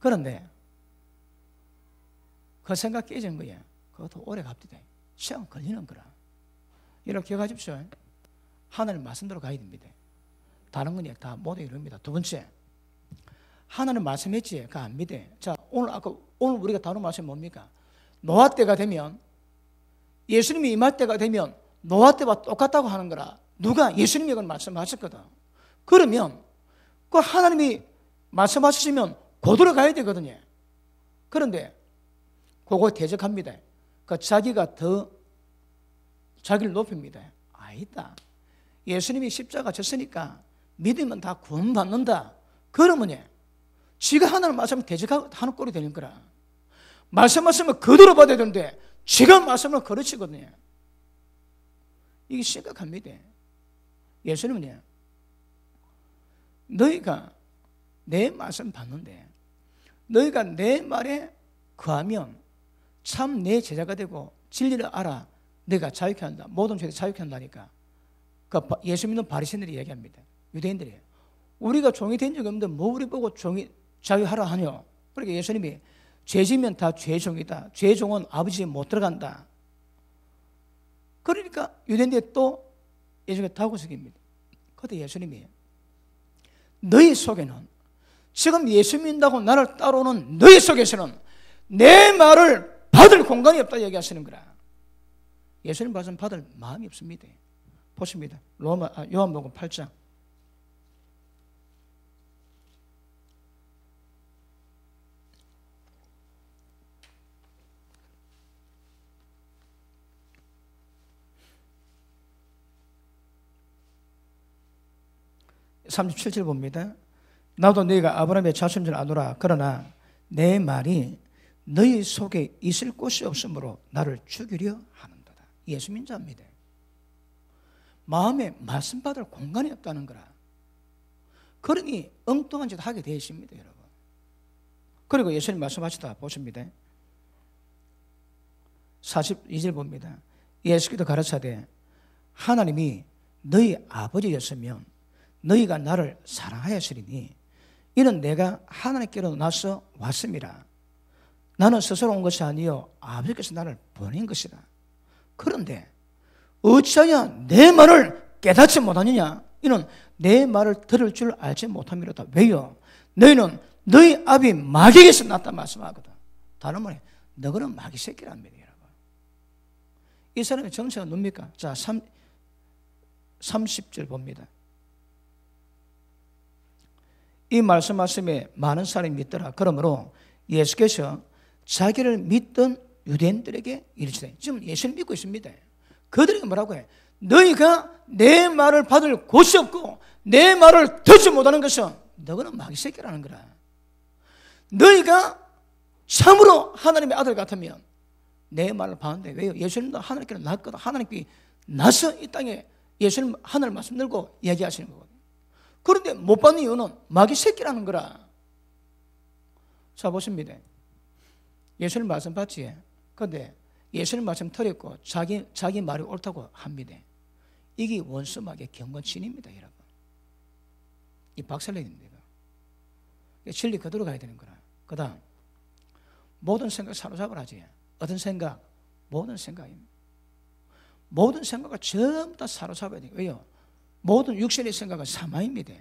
그런데 그 생각 깨진 거예요. 그것도 오래 갑니다. 시간 걸리는 거라. 이렇게 기억하십시오. 하늘 말씀대로 가야 됩니다. 다른 건다못 이룹니다. 두 번째. 하나는 말씀했지. 그 안 믿어. 자, 오늘 아까 오늘 우리가 다룬 말씀이 뭡니까? 노아 때가 되면 예수님이 임할 때가 되면 노아 때와 똑같다고 하는 거라. 누가 예수님이 그걸 말씀하셨거든. 그러면 그 하나님이 말씀하시면 고들어 가야 되거든요. 그런데 그거 대적합니다. 그 자기가 더 자기를 높입니다. 아니다. 예수님이 십자가 졌으니까 믿으면 다 구원받는다. 그러면 예. 지가 하나를 말씀하면 돼지가 하는 꼴이 되는 거라. 말씀하시면 그대로 받아야 되는데 지가 말씀을 거르치거든요. 이게 심각합니다. 예수님은요. 너희가 내 말씀 받는데 너희가 내 말에 그하면참 내 제자가 되고 진리를 알아 내가 자유케 한다. 모든 죄를 자유케 한다니까. 그니까 예수 믿는 바리새인들이 얘기합니다. 유대인들이 우리가 종이 된 적이 없는데 뭐 우리 보고 종이 자유하라 하뇨. 그러니까 예수님이 죄지면 다 죄종이다. 죄종은 아버지에 못 들어간다. 그러니까 유대인들이 또 예수님께 타고 속입니다. 그때 예수님이 너희 속에는 지금 예수 믿는다고 나를 따라오는 너희 속에서는 내 말을 받을 공간이 없다 얘기하시는 거라. 예수님 말씀 받을 마음이 없습니다. 보십니다. 로마 아, 요한복음 8장 37절 봅니다. 나도 너희가 아브라함의 자손인 아노라. 그러나 내 말이 너희 속에 있을 곳이 없으므로 나를 죽이려 하는도다. 예수 민자입니다. 마음에 말씀 받을 공간이 없다는 거라. 그러니 엉뚱한 짓 하게 되십니다, 여러분. 그리고 예수님 말씀하시다 보십니다. 42절 봅니다. 예수께도 가르쳐되 하나님이 너희 아버지였으면 너희가 나를 사랑하였으리니 이는 내가 하나님께로 나서 왔습니다. 나는 스스로 온 것이 아니요 아버지께서 나를 보낸 것이라. 그런데 어찌하냐 내 말을 깨닫지 못하느냐? 이는 내 말을 들을 줄 알지 못함이로다. 왜요? 너희는 너희 아비 마귀에서 났다 말씀하거든. 다른 말에 너그는 마귀 새끼란 말이라고. 이 사람의 정체가 뭡니까? 자, 3, 30절 봅니다. 이 말씀 말씀에 많은 사람이 믿더라. 그러므로 예수께서 자기를 믿던 유대인들에게 이르시되 지금 예수를 믿고 있습니다. 그들에게 뭐라고 해? 너희가 내 말을 받을 곳이 없고 내 말을 듣지 못하는 것은 너희는 마귀 새끼라는 거라. 너희가 참으로 하나님의 아들 같으면 내 말을 받는데 왜요? 예수님도 하나님께로 낳거든 하나님께 나서 이 땅에 예수님 하늘 말씀 들고 얘기하시는 거거든요. 그런데 못 받는 이유는 마귀 새끼라는 거라. 자, 보십니다. 예수님 말씀 받지? 근데 예수님 말씀 틀렸고 자기, 자기 말이 옳다고 합니다. 이게 원수막의 경건신입니다, 여러분. 이 박살내입니다. 진리 그대로 가야 되는 거라. 그 다음, 모든 생각 사로잡을 하지. 어떤 생각? 모든 생각입니다. 모든 생각을 전부 다 사로잡아야 돼요. 왜요? 모든 육신의 생각은 사마입니다.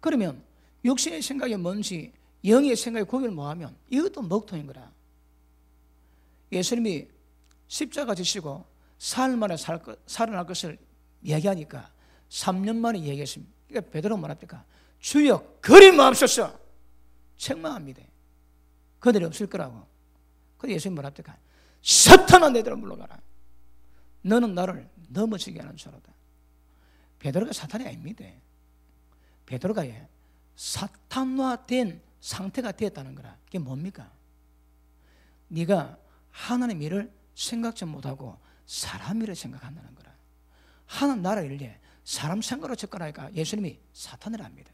그러면 육신의 생각이 뭔지 영의 생각이 구별 뭐하면 이것도 먹통인 거라. 예수님이 십자가 지시고 사 만에 살, 살아날 것을 얘기하니까 3년 만에 얘기했습니다. 그러니까 베드로 말합니까? 주여 그림없소서 책망합니다. 그들이 없을 거라고. 그래서 예수님 말합니까? 사탄아 내대로 물러가라. 너는 나를 넘어지게 하는 사람다 베드로가 사탄이 아닙니다. 베드로가 예, 사탄화된 상태가 되었다는 거라. 그게 뭡니까? 네가 하나님 일을 생각지 못하고 사람 일을 생각한다는 거라. 하나님 나라 일에 사람 생각으로 접근하니까 예수님이 사탄을 합니다.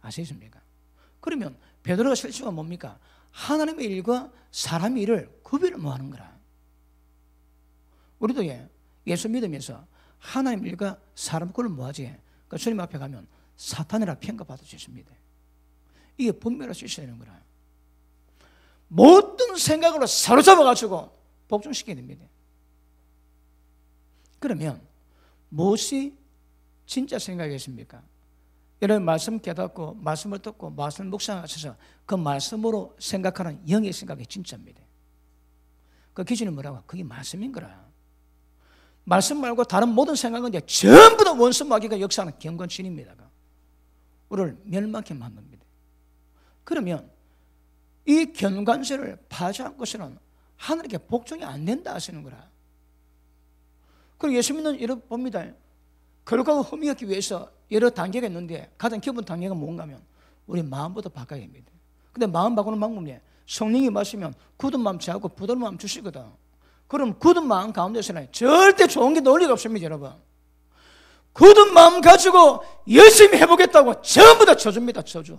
아시겠습니까? 그러면 베드로가 실수가 뭡니까? 하나님의 일과 사람 일을 구별을 뭐 하는 거라. 우리도 예, 예수 믿으면서 하나님 일과 사람 그걸 뭐하지? 그러니까 주님 앞에 가면 사탄이라 평가받을 수 있습니다. 이게 분별할 수 있어야 되는 거라. 모든 생각으로 사로잡아가지고 복종시켜야 됩니다. 그러면 무엇이 진짜 생각이겠습니까? 여러분 말씀 깨닫고 말씀을 듣고 말씀을 묵상하셔서 그 말씀으로 생각하는 영의 생각이 진짜입니다. 그 기준이 뭐라고? 그게 말씀인 거라. 말씀 말고 다른 모든 생각은 이제 전부 다 원수 마귀가 역사하는 경건신입니다 우리를 멸망케 만듭니다. 그러면 이 경관신을 파지한 것은 하늘에게 복종이 안 된다 하시는 거라. 그리고 예수 믿는 이런 봅니다. 결과가 흠이하기 위해서 여러 단계가 있는데 가장 기본 단계가 뭔가면 우리 마음부터 바꿔야 됩니다. 근데 마음 바꾸는 방법이 성령이 마시면 굳은 마음 제하고 부드러운 마음 주시거든. 그럼 굳은 마음 가운데서는 절대 좋은 게 논리가 없습니다, 여러분. 굳은 마음 가지고 열심히 해보겠다고 전부 다 쳐줍니다, 쳐줘.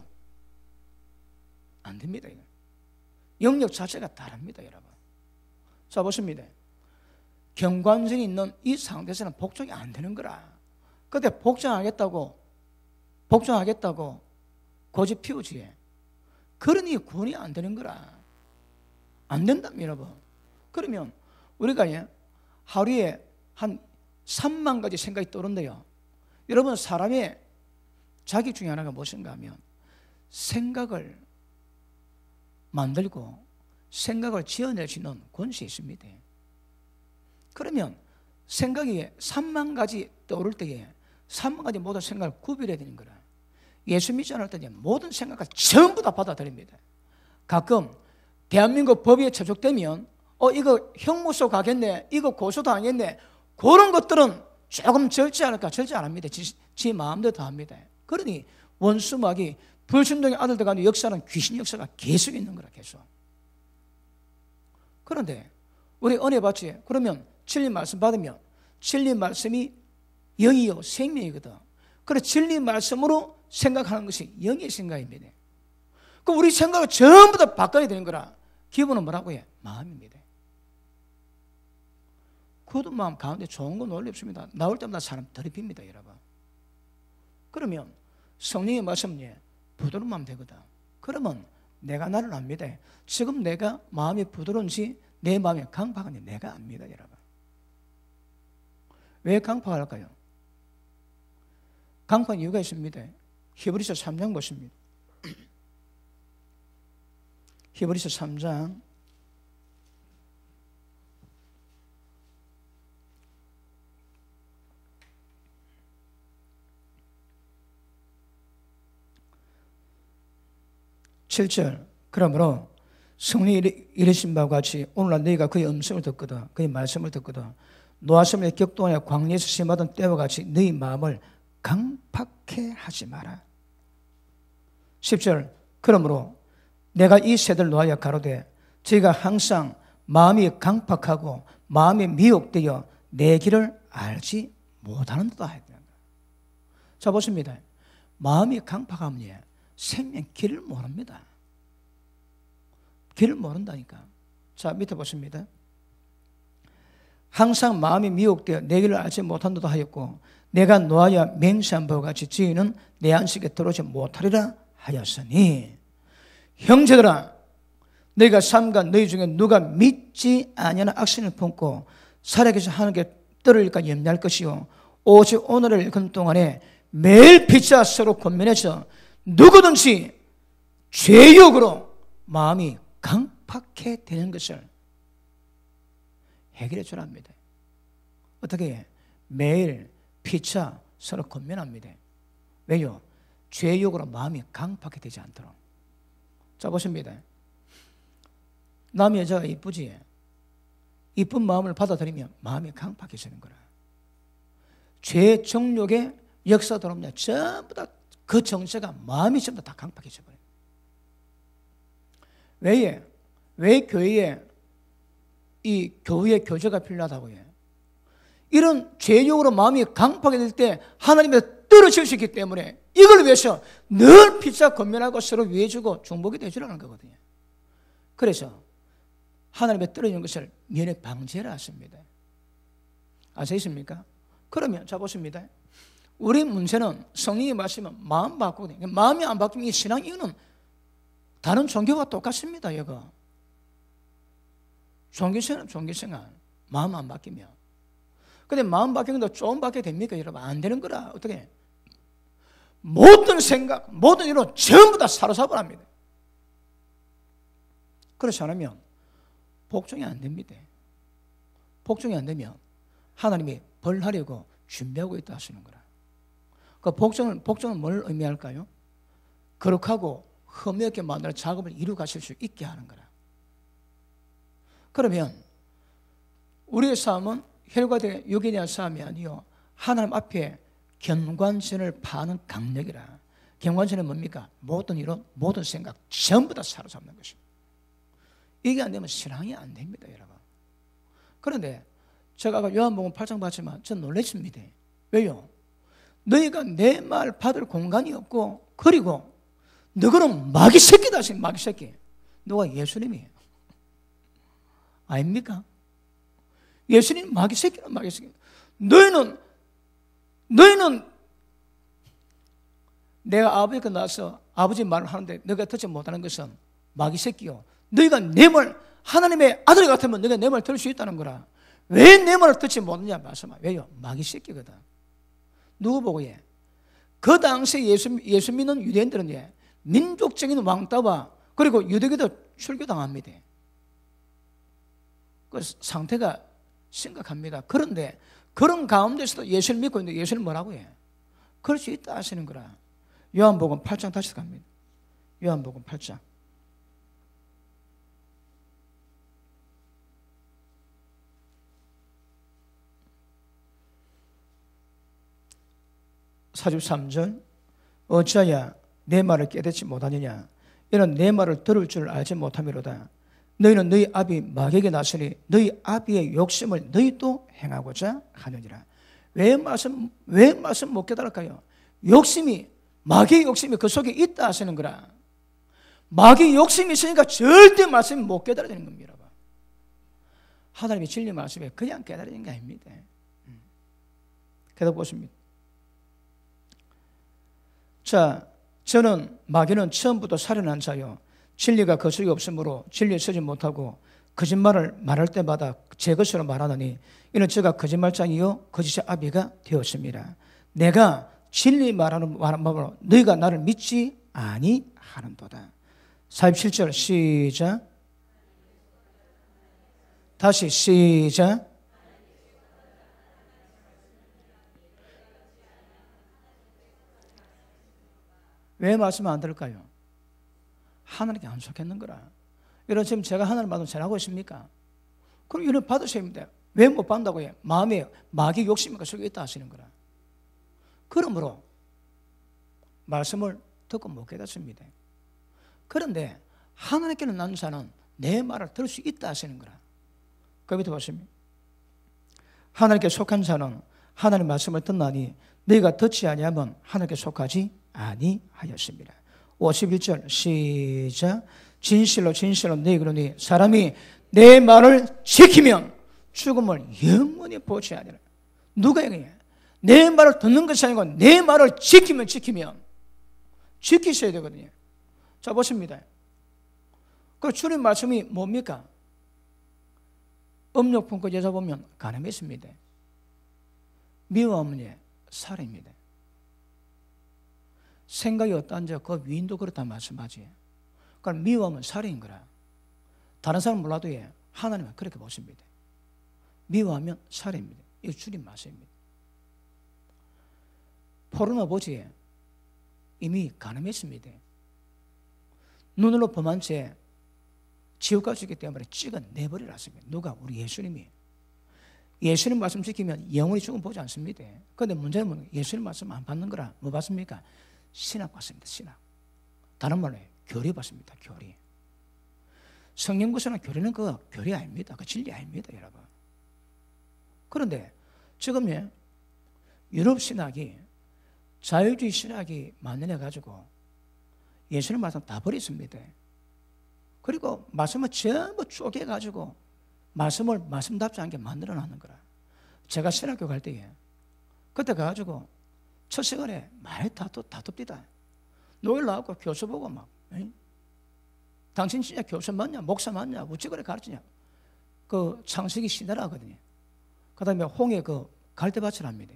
안 됩니다, 이거. 영역 자체가 다릅니다, 여러분. 자, 보십니다. 경관성이 있는 이 상태에서는 복종이 안 되는 거라. 근데 복종하겠다고, 복종하겠다고 고집 피우지. 그러니 구원이 안 되는 거라. 안 된답니다, 여러분. 그러면 우리가 예, 하루에 한 3만 가지 생각이 떠오른대요. 여러분 사람의 자기 중에 하나가 무엇인가 하면 생각을 만들고 생각을 지어낼 수 있는 권세 있습니다. 그러면 생각이 3만 가지 떠오를 때에 3만 가지 모든 생각을 구별해야 되는 거라. 예수 믿지 않을 때는 모든 생각을 전부 다 받아들입니다. 가끔 대한민국 법에 접촉되면 어, 이거 형무소 가겠네. 이거 고소당했네. 그런 것들은 조금 절제하니까 절제 안 합니다. 지, 지 마음대로 다 합니다. 그러니 원수막이 불순종의 아들들 간의 역사는 귀신 역사가 계속 있는 거라 계속. 그런데 우리 은혜 받지 그러면 진리 말씀 받으면 진리 말씀이 영이요 생명이거든. 그래 진리 말씀으로 생각하는 것이 영의 생각입니다. 그 우리 생각을 전부 다 바꿔야 되는 거라. 기분은 뭐라고 해? 마음입니다. 굳은 마음 가운데 좋은 건 원래 없습니다. 나올 때마다 사람 더럽니다 여러분. 그러면 성령의 말씀에 부드러운 마음 되거든. 그러면 내가 나를 압니다. 지금 내가 마음이 부드러운지 내 마음이 강박한지 내가 압니다, 여러분. 왜 강파할까요? 강파 이유가 있습니다. 히브리서 3장 보십니다. 히브리서 3장 7절 그러므로 성령이 이르, 신 바와 같이 오늘날 너희가 그의 음성을 듣거든 그의 말씀을 듣거든 노아섬의 격동하여 광리에서 심하던 때와 같이 너희 마음을 강팍해 하지 마라 10절 그러므로 내가 이 세대를 놓아야 가로되 저희가 항상 마음이 강팍하고 마음이 미혹되어 내 길을 알지 못하는도다. 자 보십니다. 마음이 강팍하면 생명 길을 모릅니다. 길을 모른다니까. 자, 밑에 보십니다. 항상 마음이 미혹되어 내 길을 알지 못한다도 하였고 내가 노하여 맹세한 바와 같이 지인은 내 안식에 들어오지 못하리라 하였으니 형제들아 너희가 삼가 너희 중에 누가 믿지 아니하는 악신을 품고 살아계신 하나님 떨어질까 염려할 것이요 오직 오늘을 읽은 동안에 매일 피차 서로 권면해서 누구든지 죄욕으로 마음이 강팍해 되는 것을 해결해 주라 합니다. 어떻게 매일 피차 서로 건면합니다. 왜요? 죄욕으로 마음이 강팍해 되지 않도록. 자 보십니다. 남 여자가 이쁘지. 이쁜 마음을 받아들이면 마음이 강팍해지는 거라. 죄 정욕의 역사 돌아보 전부 다그 정서가 마음이 전부 다 강팍해져 버려요. 왜에 왜 교회에 이 교회 교제가 필요하다고 해요? 이런 죄욕으로 마음이 강팍해 될때 하나님에 떨어질 수 있기 때문에 이걸 위해서 늘 피차 건면하고 서로 위해주고 중복이 되주라는 거거든요. 그래서 하나님에 떨어지는 것을 면역 방지해라 했습니다. 아시겠습니까? 그러면 자 보십니다. 우리 문제는 성령이 말씀은 마음 바꾸거든요. 그러니까 마음이 안 바뀌면 이 신앙 이유는 다른 종교와 똑같습니다, 이거. 종교생활, 종교생활. 마음 안 바뀌면. 근데 마음 바뀌는 거좀 바뀌게 됩니까? 여러분, 안 되는 거라. 어떻게? 모든 생각, 모든 이론 전부 다 사로잡으랍니다. 그렇지 않으면 복종이 안 됩니다. 복종이 안 되면 하나님이 벌하려고 준비하고 있다 하시는 거라. 그 복종은, 복종은 뭘 의미할까요? 거룩하고 흠없게 만들어 작업을 이루 가실 수 있게 하는 거라. 그러면 우리의 삶은 혈과 육에 대한 삶이 아니요 하나님 앞에 경관선을 파는 강력이라. 경관선은 뭡니까? 모든 이론, 모든 생각 전부 다 사로잡는 것입니다. 이게 안 되면 신앙이 안 됩니다, 여러분. 그런데 제가 요한복음 8장 봤지만 전 놀랬습니다. 왜요? 너희가 내 말 받을 공간이 없고 그리고 너그는 마귀 새끼다 신 마귀 새끼 누가 예수님이에요 아닙니까? 예수님 마귀 새끼는 마귀 새끼 너희는 너희는 내가 아버지가 나서 아버지 말을 하는데 너희가 듣지 못하는 것은 마귀 새끼요 너희가 내 말 하나님의 아들 같으면 너희가 내말 들을 수 있다는 거라 왜 내 말을 듣지 못하냐 말씀하 왜요? 마귀 새끼거든 누구 보고 예? 그당시 예수, 예수 믿는 유대인들은 예, 민족적인 왕따와 그리고 유대교도 출교당합니다. 그 상태가 심각합니다. 그런데 그런 가운데서도 예수를 믿고 있는데 예수를 뭐라고 해? 그럴 수 있다 하시는 거라. 요한복음 8장 다시 갑니다. 요한복음 8장. 43절 어찌하여 내 말을 깨닫지 못하느냐 이는 내 말을 들을 줄 알지 못함이로다 너희는 너희 아비 마귀에게 나서니 너희 아비의 욕심을 너희도 행하고자 하느니라 왜 말씀 왜 말씀 못 깨달을까요? 욕심이 마귀의 욕심이 그 속에 있다 하시는 거라 마귀의 욕심이 있으니까 절대 말씀못 깨달아지는 겁니다 하나님의 진리 말씀에 그냥 깨달아지는 게 아닙니다 계속 음. 보십니다 자, 저는 마귀는 처음부터 살인한 자요. 진리가 거슬에 그 없으므로 진리에 서지 못하고 거짓말을 말할 때마다 제 것으로 말하느니 이는 제가 거짓말장이요 거짓의 아비가 되었습니다. 내가 진리 말하는 말로 너희가 나를 믿지 아니하는도다. 47절 시작 다시 시작 왜 말씀 을안 들을까요? 하나님께 안 속했는 거라. 여러분 지금 제가 하나님 받으면 잘하고 있습니까? 그럼 이런 받으셔야 돼요. 왜못 받는다고 해? 마음에 마귀 욕심과 속에 있다 하시는 거라. 그러므로 말씀을 듣고 못 깨닫습니다. 그런데 하나님께는 난 자는 내 말을 들을 수 있다 하시는 거라. 그 밑에 보십니다. 하나님께 속한 자는 하나님 말씀을 듣나니 너가 듣지 아니하면 하나님께 속하지 아니하였습니다. 51절 시작 진실로 진실로 네 그러니 사람이 내 말을 지키면 죽음을 영원히 보지 아니라 누가 얘기해? 내 말을 듣는 것이 아니고 내 말을 지키면 지키면 지키셔야 되거든요. 자 보십니다. 그 주님 말씀이 뭡니까? 음력분과 그 여자 보면 가늠이 습니다 미워하면 살입니다. 생각이 어떠한지 그 위인도 그렇다 말씀하지. 그러니까 미워하면 살인 그래. 다른 사람 몰라도 예. 하나님은 그렇게 보십니다. 미워하면 살입니다. 이거 줄인 말씀입니다. 포른 아버지 이미 가늠했습니다. 눈으로 범한 채 지옥 갈 수 있기 때문에 찍어내버리라 습니다 누가? 우리 예수님이. 예수님 말씀 지키면 영원히 죽음 보지 않습니다. 그런데 문제는 예수님 말씀 안 받는 거라. 뭐 받습니까? 신학 받습니다. 신학. 다른 말로 교리 받습니다. 교리. 성령 구속나 교리는 그 교리 아닙니다. 그 진리 아닙니다, 여러분. 그런데 지금 요 예, 유럽 신학이 자유주의 신학이 만연해 가지고 예수님 말씀 다 버렸습니다. 그리고 말씀을 전부 쪼개 가지고 말씀을 말씀답지 않게 만들어 놨는 거라. 제가 신학교 갈 때에 그때 가지고 첫 시간에 많이 다투, 다툽디다. 노일 나왔고 교수 보고 막, 에이? 당신 진짜 교수 맞냐? 목사 맞냐? 우찌거리 가르치냐? 그창세기 시내라 하거든요. 그 다음에 홍해 그 갈대밭을 합니다.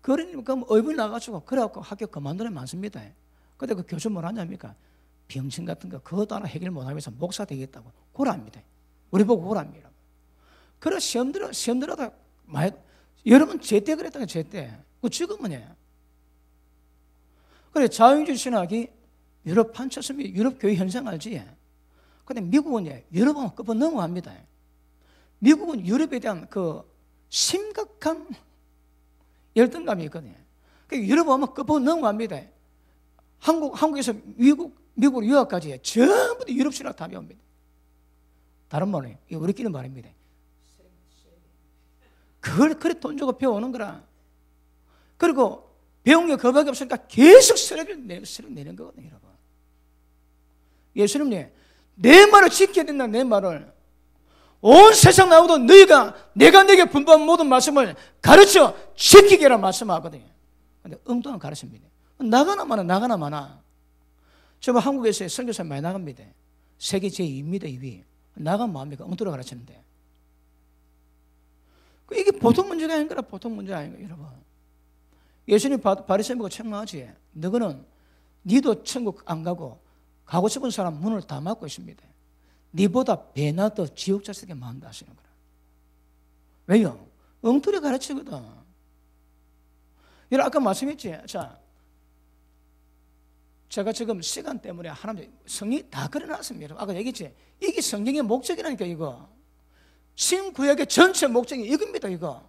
그러니까 얼굴 나가지고, 그래갖고 학교 그만두는 많습니다. 근데 그 교수 뭘 하냐니까? 병신 같은 거, 그것도 하나 해결 못 하면서 목사 되겠다고. 고랍니다. 라 우리 보고 고랍니다. 라 그래, 시험 들어, 시험 들어다 많이, 여러분 제때 그랬다는 제때. 그 지금은요. 그래 자유주의 신학이 유럽 판처스 및 유럽 교회 현상 알지? 근데 미국은 예, 유럽은 급은 넘어갑니다. 미국은 유럽에 대한 그 심각한 열등감이 있거든요. 그러니까 유럽 오면 급은 넘어갑니다. 한국, 한국에서 미국, 미국 유학까지 전부 다 유럽 신학 답이 옵니다. 다른 말은, 우리끼리 말입니다. 그걸 그래 돈 주고 배우는 거라. 그리고 배운 게 그밖에 없으니까 계속 쓰레기를 내, 쓰레기 내는 거거든요, 여러분. 예수님이 내 말을 지켜야 된다, 내 말을. 온 세상 나오도 너희가 내가 내게 분부한 모든 말씀을 가르쳐 지키게라 말씀하거든요. 근데 엉뚱한 가르침입니다. 나가나 마나, 나가나 마나. 저금 한국에서 선교사 많이 나갑니다. 세계 제2입니다, 2위. 나가면 마음이가 뭐 엉뚱한 가르치는데. 그 이게 보통 문제가 아닌 거라 보통 문제 아닌 거 여러분. 예수님 바리새인보 책망하지. 너는 니도 천국 안 가고 가고 싶은 사람 문을 다 막고 있습니다. 니보다 배나 더 지옥 자식이 많다 하시는 거라. 왜요? 엉터리 가르치거든. 여러분 아까 말씀했지. 자, 제가 지금 시간 때문에 하나님 성이 다 그려놨습니다. 아까 얘기했지. 이게 성경의 목적이라니까 이거. 신구역의 전체 목적이 이겁니다, 이거.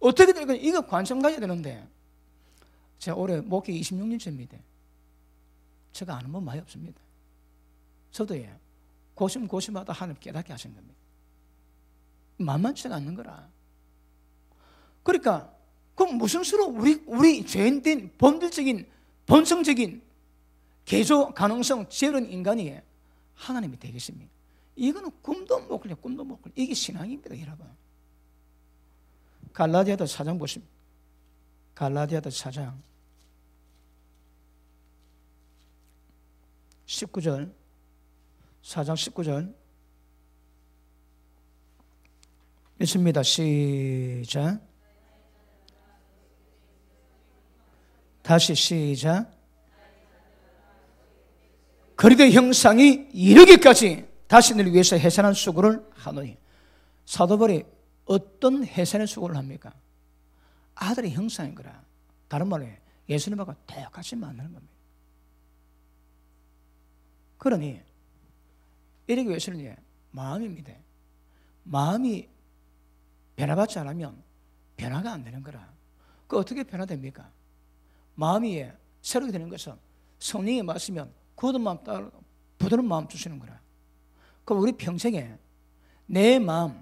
어떻게든 이거, 이거 관심 가져야 되는데, 제가 올해 목기 26년째입니다. 제가 아는 분 뭐 많이 없습니다. 저도 예, 고심고심하다 하늘 깨닫게 하신 겁니다. 만만치가 않는 거라. 그러니까, 그 무슨 수로 우리, 우리 죄인된 본질적인, 본성적인 개조 가능성, 재런 인간이 하나님이 되겠습니까? 이거는 꿈도 못 꿀려, 꿈도 못 꿀려. 이게 신앙입니다, 여러분. 갈라디아도 4장 보십니다. 갈라디아도 4장 19절 4장 19절 읽습니다. 시작 다시 시작 그리도 형상이 이르기까지 다시을 위해서 해산한 수고를 하노니 사도벌이 어떤 해산의 수고를 합니까? 아들의 형상인 거라 다른 말로 예수님하고 똑같이 만나는 겁니다 그러니 이렇게 예수는 마음입니다 마음이 변화받지 않으면 변화가 안 되는 거라 그 어떻게 변화됩니까? 마음이 새롭게 되는 것은 성령이 맞으면 굳은 마음 따라 부드러운 마음 주시는 거라 그럼 우리 평생에 내 마음,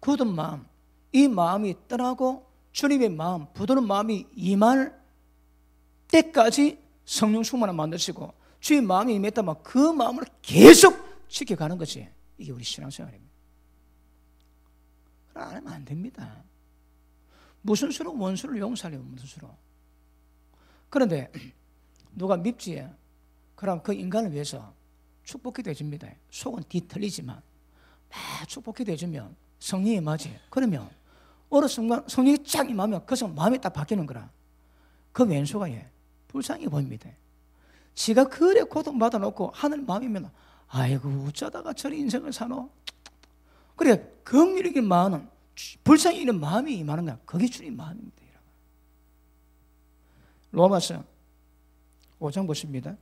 굳은 마음, 이 마음이 떠나고 주님의 마음, 부드러운 마음이 임할 때까지 성령 충만을 만드시고 주의 마음이 임했다면 그 마음을 계속 지켜가는 거지. 이게 우리 신앙생활입니다. 안 하면 안 됩니다. 무슨 수로 원수를 용서하려면 무슨 수로. 그런데 누가 밉지 그럼 그 인간을 위해서 축복기도 해줍니다. 속은 뒤틀리지만 막 축복기도 해주면 성령이 맞이 그러면 어느 순간 성령이 쫙 임하면 그것은 마음이 딱 바뀌는 거라. 그 왼수가 예, 불쌍해 보입니다. 지가 그래 고통받아 놓고 하늘 마음이면 아이고 어쩌다가 저런 인생을 사노? 그래 긍휼이 마음은 불쌍히 있는 마음이 임하는 거야. 그게 주님 마음입니다. 로마서 5장 보십니다.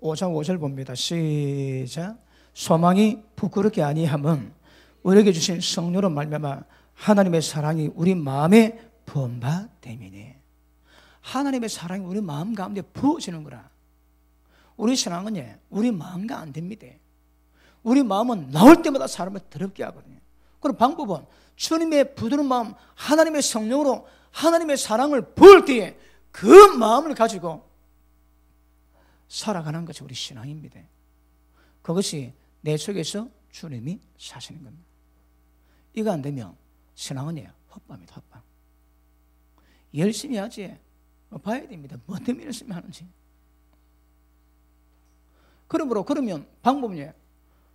5장 5절 봅니다. 시작. 소망이 부끄럽게 아니함은 우리에게 주신 성료로 말미암아 하나님의 사랑이 우리 마음에 부음바됨이니 하나님의 사랑이 우리 마음 가운데 부어지는 거라. 우리 신앙은 예, 우리 마음과 안 됩니다. 우리 마음은 나올 때마다 사람을 더럽게 하거든요. 그럼 방법은 주님의 부드러운 마음, 하나님의 성령으로 하나님의 사랑을 부을 때에 그 마음을 가지고 살아가는 것이 우리 신앙입니다. 그것이 내 속에서 주님이 사시는 겁니다. 이거 안 되면 신앙은 헛밤이다, 헛밤. 열심히 하지. 뭐 봐야 됩니다. 뭐 때문에 열심히 하는지. 그러므로, 그러면 방법이에요.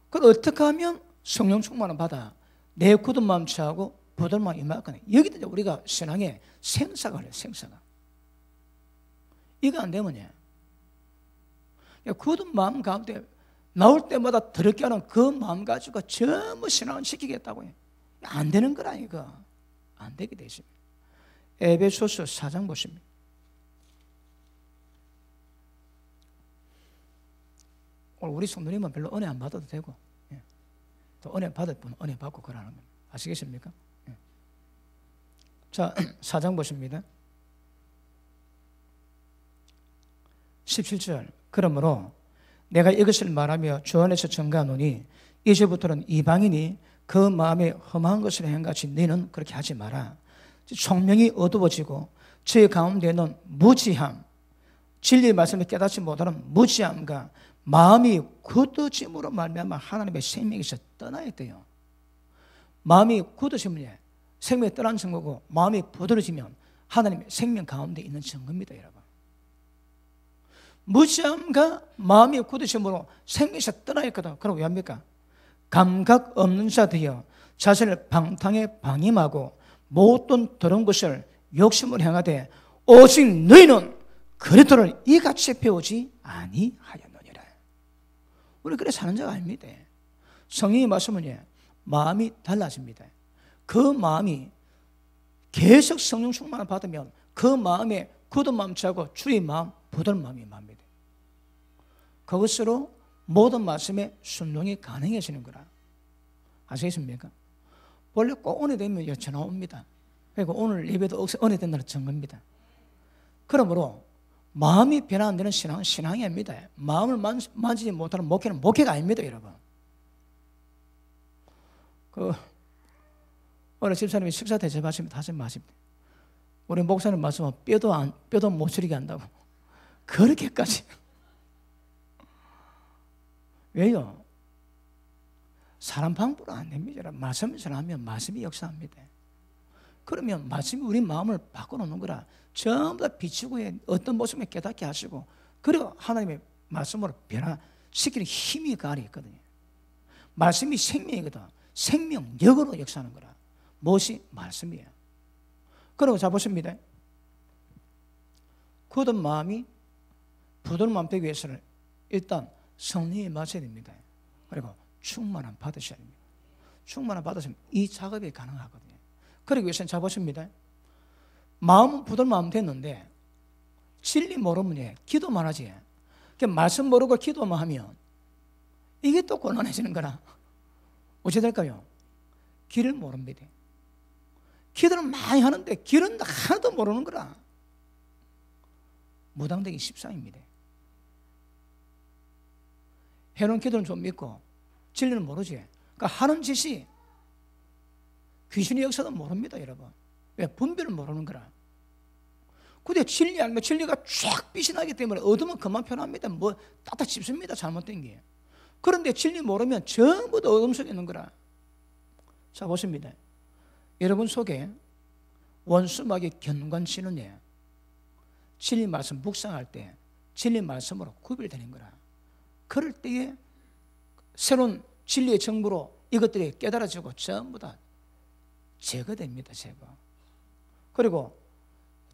그걸 어떻게 하면 성령 충만을 받아 내 굳은 마음 취하고 부들만 임하거나 여기다 우리가 신앙에 생사가 그래, 생사가. 이거 안 되면 예, 굳은 마음 가운데 나올 때마다 더럽게 하는 그 마음 가지고 전부 신앙을 시키겠다고요안 되는 거라 이거. 안 되게 되십니다. 에베소서 4장 보십니다. 오늘 우리 성도님은 별로 은혜 안 받아도 되고 예. 또 은혜 받을 분 은혜 받고 그러는 겁니다. 아시겠습니까? 예. 자, 4장 보십니다. 17절 그러므로 내가 이것을 말하며 주 안에서 증가하노니 이제부터는 이방인이 그 마음에 험한 것을 행같이 너는 그렇게 하지 마라. 총명이 어두워지고 제 가운데는 무지함, 진리의 말씀을 깨닫지 못하는 무지함과 마음이 굳어짐으로 말미암아 하나님의 생명에서 떠나야 돼요. 마음이 굳어지면 예, 생명이 떠난 증거고 마음이 부드러지면 하나님의 생명 가운데 있는 증거입니다, 여러분. 무지함과 마음이 굳으심으로 생기에서 떠나있거든. 그럼 왜 합니까? 감각 없는 자 되어 자신을 방탕에 방임하고 모든 더러운 것을 욕심을 향하되 오직 너희는 그리스를 이같이 배우지 아니하였느니라. 우리 그래 사는 자가 아닙니다. 성령의 말씀은 예, 마음이 달라집니다. 그 마음이 계속 성령 충만을 받으면 그 마음에 굳은 마음 하고 주의 마음 부드러운 마음이 맙다 그것으로 모든 말씀에 순종이 가능해지는 거라. 아시겠습니까? 원래 꼭 오늘 되면 여차나 옵니다. 그리고 오늘 예배도 억세 은혜 된다는 증거입니다. 그러므로 마음이 변하는 데는 신앙, 신앙이 아닙니다. 마음을 만지지 못하는 목회는 목회가 아닙니다, 여러분. 그, 어느 집사님이 식사 대접하시면 다짐 마십니다. 우리 목사님 말씀은 뼈도 안, 뼈도 못 추리게 한다고. 그렇게까지. 왜요? 사람 방법은 안 됩니다. 말씀을 전하면 말씀이 역사합니다. 그러면 말씀이 우리 마음을 바꿔놓는 거라 전부 다 비추고 어떤 모습을 깨닫게 하시고 그리고 하나님의 말씀으로 변화시키는 힘이 가리 있거든요. 말씀이 생명이거든. 생명력으로 역사하는 거라. 무엇이 말씀이에요. 그리고 자 보십니다. 굳은 마음이 부드러운 마음 기 위해서는 일단 성령의 맞아야 됩니다. 그리고 충만함 받으셔야 됩니다. 충만함 받으시면 이 작업이 가능하거든요. 그러기 위해서는 자 보십니다. 마음은 부드 마음 됐는데 진리 모르면 예, 기도만 하지. 예. 그 그러니까 말씀 모르고 기도만 하면 이게 또 곤란해지는 거라. 어찌 될까요? 길을 모릅니다. 기도를 많이 하는데 기길는 하나도 모르는 거라. 무당되기 십상입니다. 해놓은 기도는 좀 믿고 진리는 모르지. 그러니까 하는 짓이 귀신의 역사도 모릅니다, 여러분. 왜? 분별을 모르는 거라. 근데 진리 알면 진리가 쫙 빛이 나기 때문에 얻으면 그만 편합니다. 뭐 따뜻 씹습니다, 잘못된 게. 그런데 진리 모르면 전부 다 어둠 속에 있는 거라. 자, 보십니다. 여러분 속에 원수막의 견관치는 예, 진리 말씀 묵상할 때 진리 말씀으로 구별되는 거라. 그럴 때에 새로운 진리의 정보로 이것들이 깨달아지고 전부 다 제거됩니다, 제거. 그리고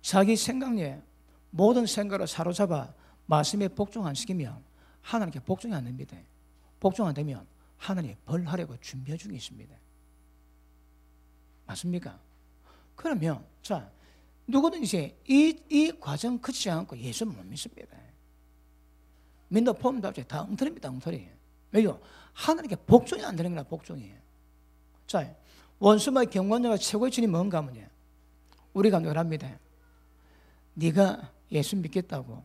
자기 생각에 모든 생각을 사로잡아 말씀에 복종 안 시키면 하나님께 복종이 안 됩니다. 복종 안 되면 하나님 벌하려고 준비 중에 있습니다. 맞습니까? 그러면 자 누구든지 이, 이 과정 거치지 않고 예수 못 믿습니다. 믿는 포도 없이 다 엉터리입니다. 엉터리. 왜요? 하나님께 복종이 안 되는 거라 복종이. 자 원수마의 경관자가 최고의 주님 뭔가 하면 우리가 노랍니다. 네가 예수 믿겠다고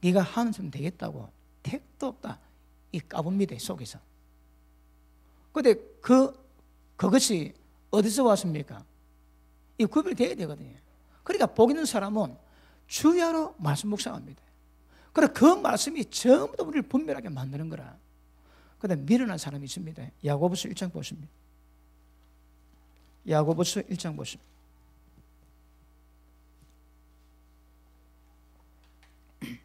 네가 하나님 되겠다고 택도 없다. 이 까봅니다. 속에서. 근데 그 그것이 어디서 왔습니까? 이 구별돼야 되거든요. 그러니까 복 있는 사람은 주야로 말씀 묵상합니다. 그래 그 말씀이 전부 다 우리를 분별하게 만드는 거라. 그다음 미련한 사람이 있습니다. 야고보서 1장 보십니다. 야고보서 1장 보십니다.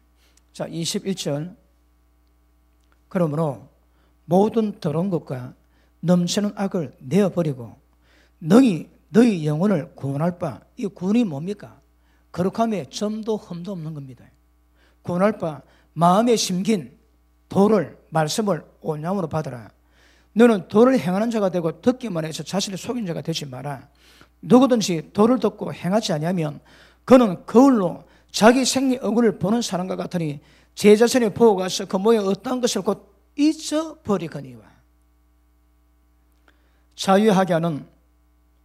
자, 21절. 그러므로 모든 더러운 것과 넘치는 악을 내어버리고 너희 너희 영혼을 구원할 바 이 구원이 뭡니까? 거룩함에 점도 흠도 없는 겁니다. 구원할 바 마음에 심긴 도를 말씀을 온양으로 받으라. 너는 도를 행하는 자가 되고 듣기만 해서 자신을 속인 자가 되지 마라. 누구든지 도를 듣고 행하지 아니하면 그는 거울로 자기 생리 얼굴을 보는 사람과 같으니 제 자신을 보고 가서 그 모양 어떤 것을 곧 잊어버리거니와 자유하게 하는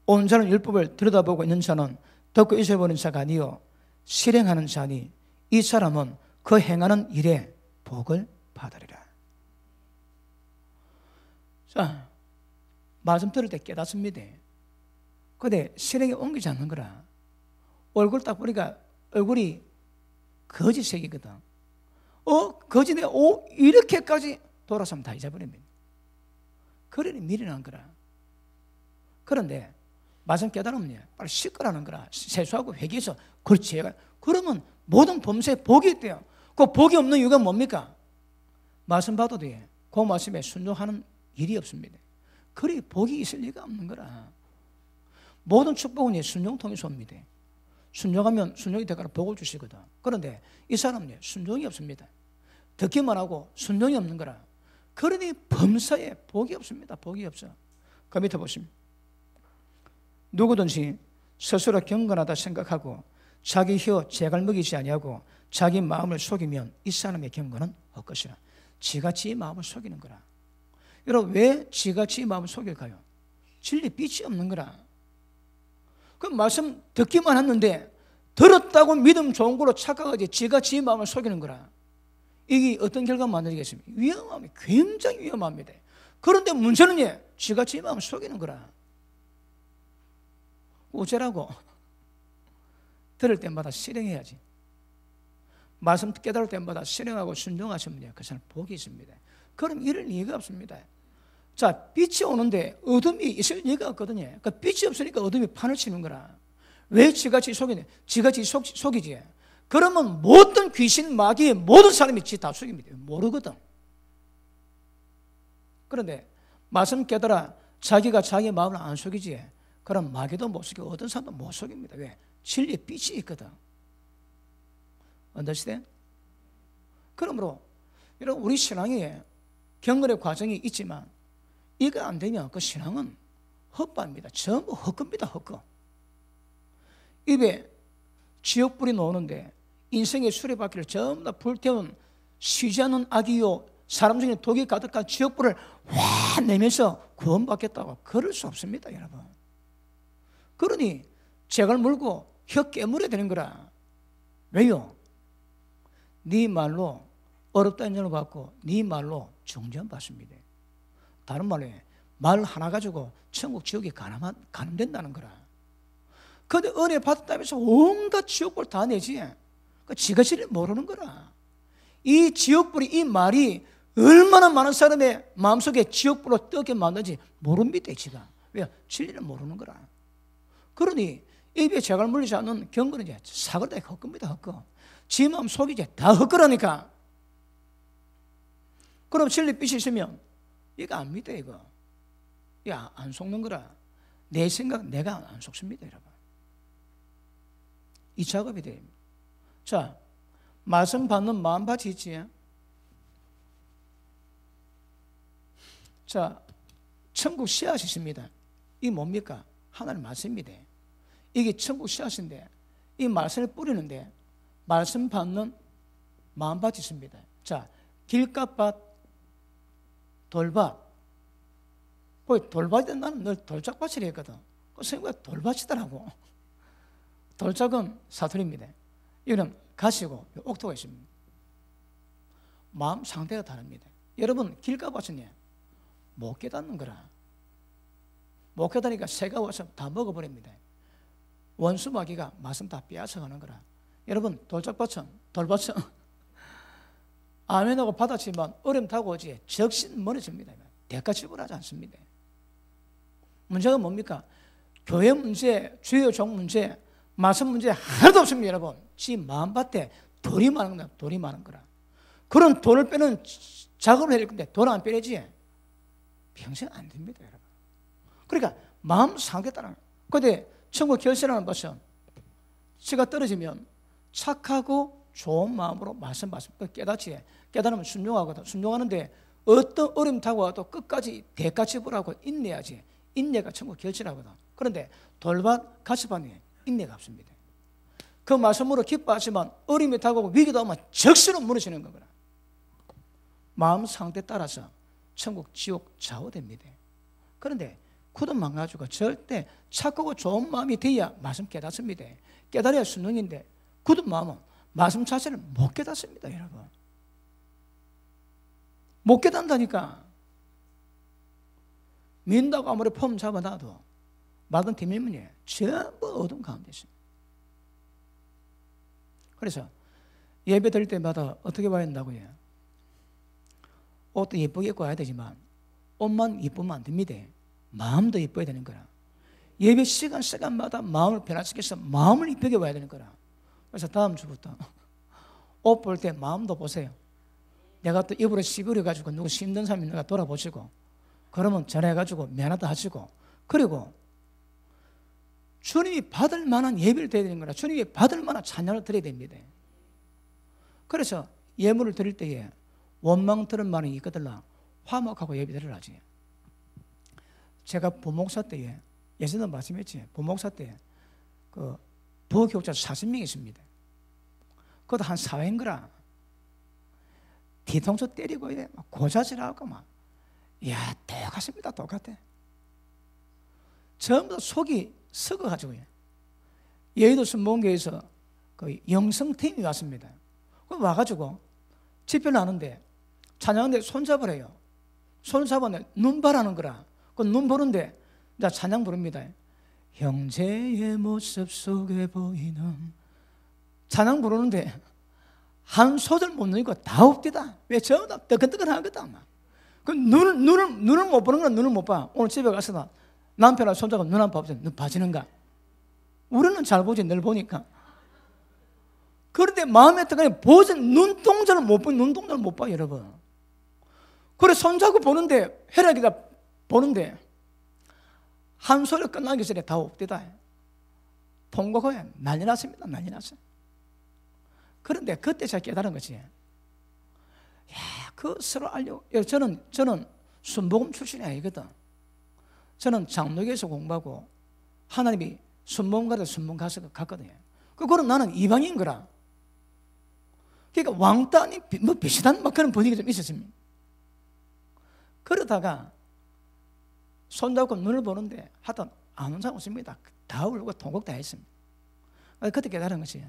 온전한 율법을 들여다보고 있는 자는 듣고 잊어버리는 자가 아니요 실행하는 자니 이 사람은 그 행하는 일에 복을 받으리라. 자, 말씀 들을 때 깨닫습니다. 근데 실행에 옮기지 않는 거라. 얼굴 딱 보니까 얼굴이 거짓색이거든. 어? 거짓네. 오, 이렇게까지 돌아서면 다 잊어버립니다. 그러니 미련한 거라. 그런데 맞은 깨달음이야. 빨리 쉴 거라는 거라. 세수하고 회개해서 그렇지. 그러면 모든 범죄에 복이 있대요. 그 복이 없는 이유가 뭡니까? 말씀 봐도 돼. 그 말씀에 순종하는 일이 없습니다. 그리 복이 있을 리가 없는 거라. 모든 축복은 순종 통해서 옵니다. 순종하면 순종이 되거나 복을 주시거든. 그런데 이 사람은 순종이 없습니다. 듣기만 하고 순종이 없는 거라. 그러니 범사에 복이 없습니다. 복이 없어. 그 밑에 보십니다. 누구든지 스스로 경건하다 생각하고 자기 혀 재갈 먹이지 아니하고 자기 마음을 속이면 이 사람의 경건은 없것이라. 지가 지 마음을 속이는 거라. 여러분 왜 지가 지 마음을 속일까요? 진리 빛이 없는 거라. 그 말씀 듣기만 했는데 들었다고 믿음 좋은 걸로 착각하지 지가 지 마음을 속이는 거라. 이게 어떤 결과 만들겠습니까? 위험함이 굉장히 위험합니다. 그런데 문제는 예, 지가 지 마음을 속이는 거라. 어쩌라고? 들을 때마다 실행해야지. 말씀 깨달을 때마다 실행하고 순종하시면 돼요. 그 사람 복이 있습니다. 그럼 이럴 이유가 없습니다. 자, 빛이 오는데 어둠이 있을 이유가 없거든요. 그 빛이 없으니까 어둠이 판을 치는 거라. 왜 지가 지 속이냐? 지가 지 속, 속이지. 그러면 모든 귀신, 마귀, 모든 사람이 지 다 속입니다. 모르거든. 그런데 말씀 깨달아 자기가 자기 마음을 안 속이지. 그럼 마귀도 못 속이고 어떤 사람도 못 속입니다. 왜? 진리의 빛이 있거든. 언더시대? 그러므로 이런 우리 신앙에 경건의 과정이 있지만 이거 안 되면 그 신앙은 헛바입니다. 전부 헛겁니다. 헛거. 입에 지옥불이 나오는데 인생의 수레바퀴를 전부 다 불태운 쉬지 않은 악이요 사람 중에 독이 가득한 지옥불을 와 내면서 구원받겠다고 그럴 수 없습니다. 여러분. 그러니 책을 물고 혀 깨물어야 되는 거라. 왜요? 네 말로 어렵다 인정을 받고 네 말로 정죄 받습니다. 다른 말로 말 하나 가지고 천국 지옥에 가늠한, 가늠된다는 거라. 그데 은혜 받았다면서 온갖 지옥불 다 내지. 그 지가 지를 모르는 거라. 이 지옥불이 이 말이 얼마나 많은 사람의 마음속에 지옥불로 뜨게 만든지 모릅니다, 지가. 왜? 진리를 모르는 거라. 그러니 입에 죄가 물리지 않는 경건은 이제 사그라다 헛겁니다 헛거 지 마음 속이 이제 다 헛거라니까 그럼 진리빛이 있으면 이거 안 믿어 이거 야안 속는 거라 내 생각 내가 안 속습니다 여러분 이 작업이 됩니자 말씀 받는 마음 밭이 있지 자 천국 씨앗이 있습니다 이 뭡니까? 하나님 말씀입니다. 이게 천국 씨앗인데 이 말씀을 뿌리는데 말씀 받는 마음밭이 있습니다. 자, 길값밭, 돌밭. 거의 돌밭이 나는 늘 돌짝밭이라 했거든. 그생각보 돌밭이더라고. 돌짝은 사투리입니다. 이는 가시고 옥토가 있습니다. 마음 상태가 다릅니다. 여러분 길값밭은못 깨닫는 거라. 목회다니까 새가 와서 다 먹어버립니다. 원수 마귀가 말씀 다 빼앗아가는 거라. 여러분 돌짝밭은 돌밭은 아멘하고 받았지만 어림 타고 오지 적신 멀어집니다. 대가 지불하지 않습니다. 문제가 뭡니까? 교회 문제, 주요 종 문제, 말씀 문제 하나도 없습니다, 여러분. 지 마음밭에 돌이 많은 거다, 돌이 많은 거라. 그런 돈을 빼는 작업을 해야 될 건데 돈안 빼내지 평생 안 됩니다, 여러분. 그러니까 마음 상하겠다는 그런데 천국 결실하는 것은 제가 떨어지면 착하고 좋은 마음으로 말씀 말씀 그 깨닫지 깨달으면 순종하거든 순종하는데 어떤 어려움 다가와도 끝까지 대가 지불하고 인내하지 인내가 천국 결실하거든 그런데 돌밭 가스반에 인내가 없습니다 그 말씀으로 기뻐하지만 어려움타고 위기도 오면 적시로 무너지는 거거든 마음 상태 에 따라서 천국 지옥 좌우됩니다 그런데 굳은 망가지고 절대 착하고 좋은 마음이 되어야 말씀 깨닫습니다. 깨달아야 순응인데 굳은 마음은 말씀 자체를 못 깨닫습니다, 여러분. 못 깨닫는다니까. 민다고 아무리 폼 잡아놔도 받은 뒷면문에 전부 어둠 가운데 있습니다. 그래서 예배 드릴 때마다 어떻게 봐야 한다고요? 옷도 예쁘게 입고 와야 되지만 옷만 예쁘면 안 됩니다. 마음도 이뻐야 되는 거라. 예배 시간 시간마다 마음을 변화시켜서 마음을 이쁘게 봐야 되는 거라. 그래서 다음 주부터 옷 볼 때 마음도 보세요. 내가 또 입으로 씹으려 가지고 누구 힘든 사람 있는가 돌아보시고 그러면 전해가지고 미안하다 하시고 그리고 주님이 받을 만한 예배를 드려야 되는 거라 주님이 받을 만한 찬양을 드려야 됩니다. 그래서 예물을 드릴 때에 원망 들은 말이 이거들라 화목하고 예배 드리 하지. 제가 부목사 때에 예전에 말씀했지 부목사 때에 그 부교육자 4 0 명이 있습니다. 그것도 한 사회인거라 뒤통수 때리고 이래 막 고자질하고 막 이야 똑같습니다 똑같아. 전부 다 속이 썩어가지고요. 여의도 순봉교에서 그 영성팀이 왔습니다. 그럼 와가지고 집회를 하는데 찬양대 손잡으래요. 손잡았는데 눈바라는 거라. 그눈 보는데 자 찬양 부릅니다. 형제의 모습 속에 보이는 찬양 부르는데 한 소절 못 넣으니까 다 없디다. 왜 저다 뜨끈뜨끈하겠다. 그 눈을 눈을 눈을 못 보는 건 눈을 못 봐. 오늘 집에 가서 남편하고 손자가눈안봐보세눈 봐지는가? 우리는 잘 보지 늘 보니까. 그런데 마음에 들어가니 보지 눈동자를 못 보. 눈동자를 못 봐, 여러분. 그래 손잡고 보는데 혈라기가 보는데 한 소리 끝나기 전에 다 옵디다. 통곡에 난리 났습니다. 난리 났어요. 그런데 그때 제가 깨달은 거지. 야, 그 서로 알려. 저는, 저는 순복음 출신이 아니거든. 저는 장로교에서 공부하고 하나님이 순복음가서 순복음 가서 갔거든요. 그, 거는 나는 이방인 거라. 그러니까 왕따니 뭐 비슷한 막 뭐 그런 분위기 좀 있었습니다. 그러다가 손 잡고 눈을 보는데 하여튼 안 사람 없습니다. 다 울고 통곡 다 했습니다. 아, 그때 깨달은 것이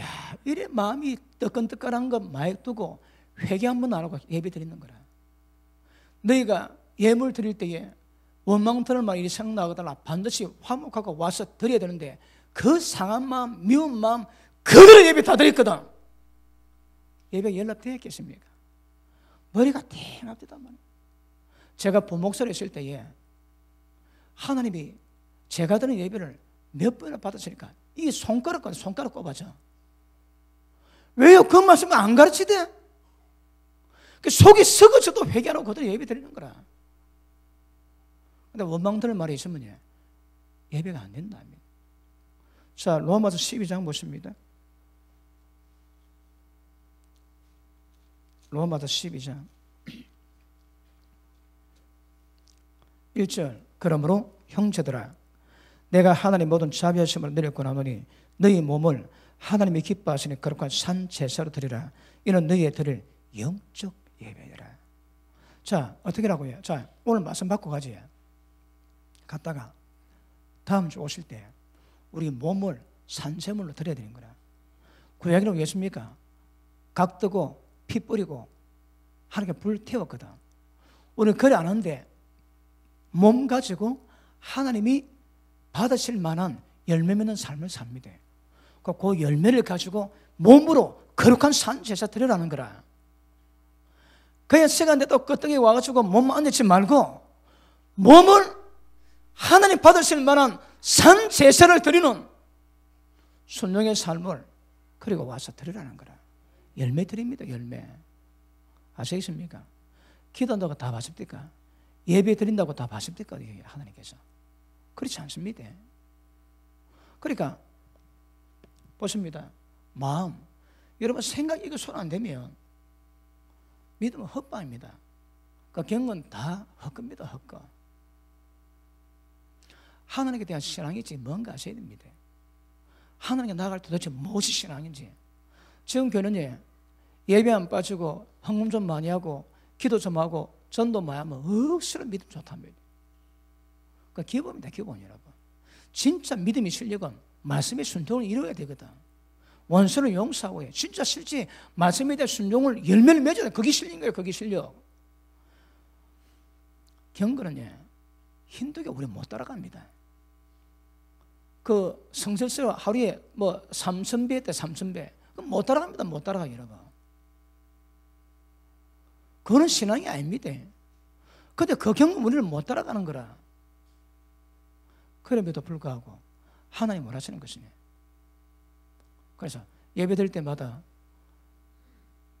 야 이래 마음이 뜨끈뜨끈한 거 마약 두고 회개 한 번 안 하고 예배 드리는 거라. 너희가 예물 드릴 때에 원망터는 막이 생각나거나 반드시 화목하고 와서 드려야 되는데 그 상한 마음, 미운 마음 그대로 예배 다 드렸거든. 예배 연락되겠습니까? 머리가 탱합니다 말 제가 본목사를 했을 때에 하나님이 제가 드는 예배를 몇 번을 받으시니까이 손가락 까지 손가락 꼽아져. 왜요? 그 말씀을 안 가르치대? 그 속이 썩어져도 회개하고 그대로 예배 드리는 거라. 근데 원망들 말이 있으면 예, 예배가 안 된다. 자, 로마서 12장 보십니다. 로마서 12장. 1절 그러므로 형제들아 내가 하나님 모든 자비하심을 내렸고 나노니 너희 몸을 하나님이 기뻐하시니 거룩한 산 제사로 드리라 이는 너희의 드릴 영적 예배니라 자 어떻게라고 해요? 자 오늘 말씀 받고 가지 갔다가 다음 주 오실 때 우리 몸을 산재물로 드려야 되는 거라 구약에는 그 왜습니까? 각 뜨고 피 뿌리고 하나님께 불 태웠거든 오늘 그래 안 하는데 몸 가지고 하나님이 받으실 만한 열매 맺는 삶을 삽니다. 그러니까 그 열매를 가지고 몸으로 거룩한 산 제사 드리라는 거라. 그의 시간대도 끄떡이 와가지고 몸만 얹지 말고 몸을 하나님 받으실 만한 산 제사를 드리는 순종의 삶을 그리고 와서 드리라는 거라. 열매 드립니다, 열매. 아시겠습니까? 기도한다고 다 받습니까? 예배 드린다고 다 받습니까? 하나님께서. 그렇지 않습니다. 그러니까, 보십니다. 마음. 여러분, 생각 이거 손 안 되면 믿음은 헛바입니다. 그 그러니까 경건 다 헛겁니다, 헛거. 하나님께 대한 신앙이지 뭔가 아셔야 됩니다. 하나님께 나갈때 도대체 무엇이 신앙인지. 지금 교는요, 예배 안 빠지고, 헌금 좀 많이 하고, 기도 좀 하고, 전도 뭐하면 억수로 믿음 좋답니다. 그러니까 기본입니다, 기본 여러분. 진짜 믿음의 실력은 말씀의 순종을 이루어야 되거든. 원수를 용서하고 해. 진짜 실제 말씀에 대한 순종을 열매를 맺어야 그게 실린 거예요, 그게 실력. 경건은 예, 힘들게 우리 못 따라갑니다. 그 성설서 하루에 뭐 삼천배 때 삼천배. 못 따라갑니다, 못 따라가, 여러분. 그건 신앙이 아닙니다. 근데 그 경험 우리를 못 따라가는 거라. 그럼에도 불구하고 하나님 원하시는 것이네. 그래서 예배될 때마다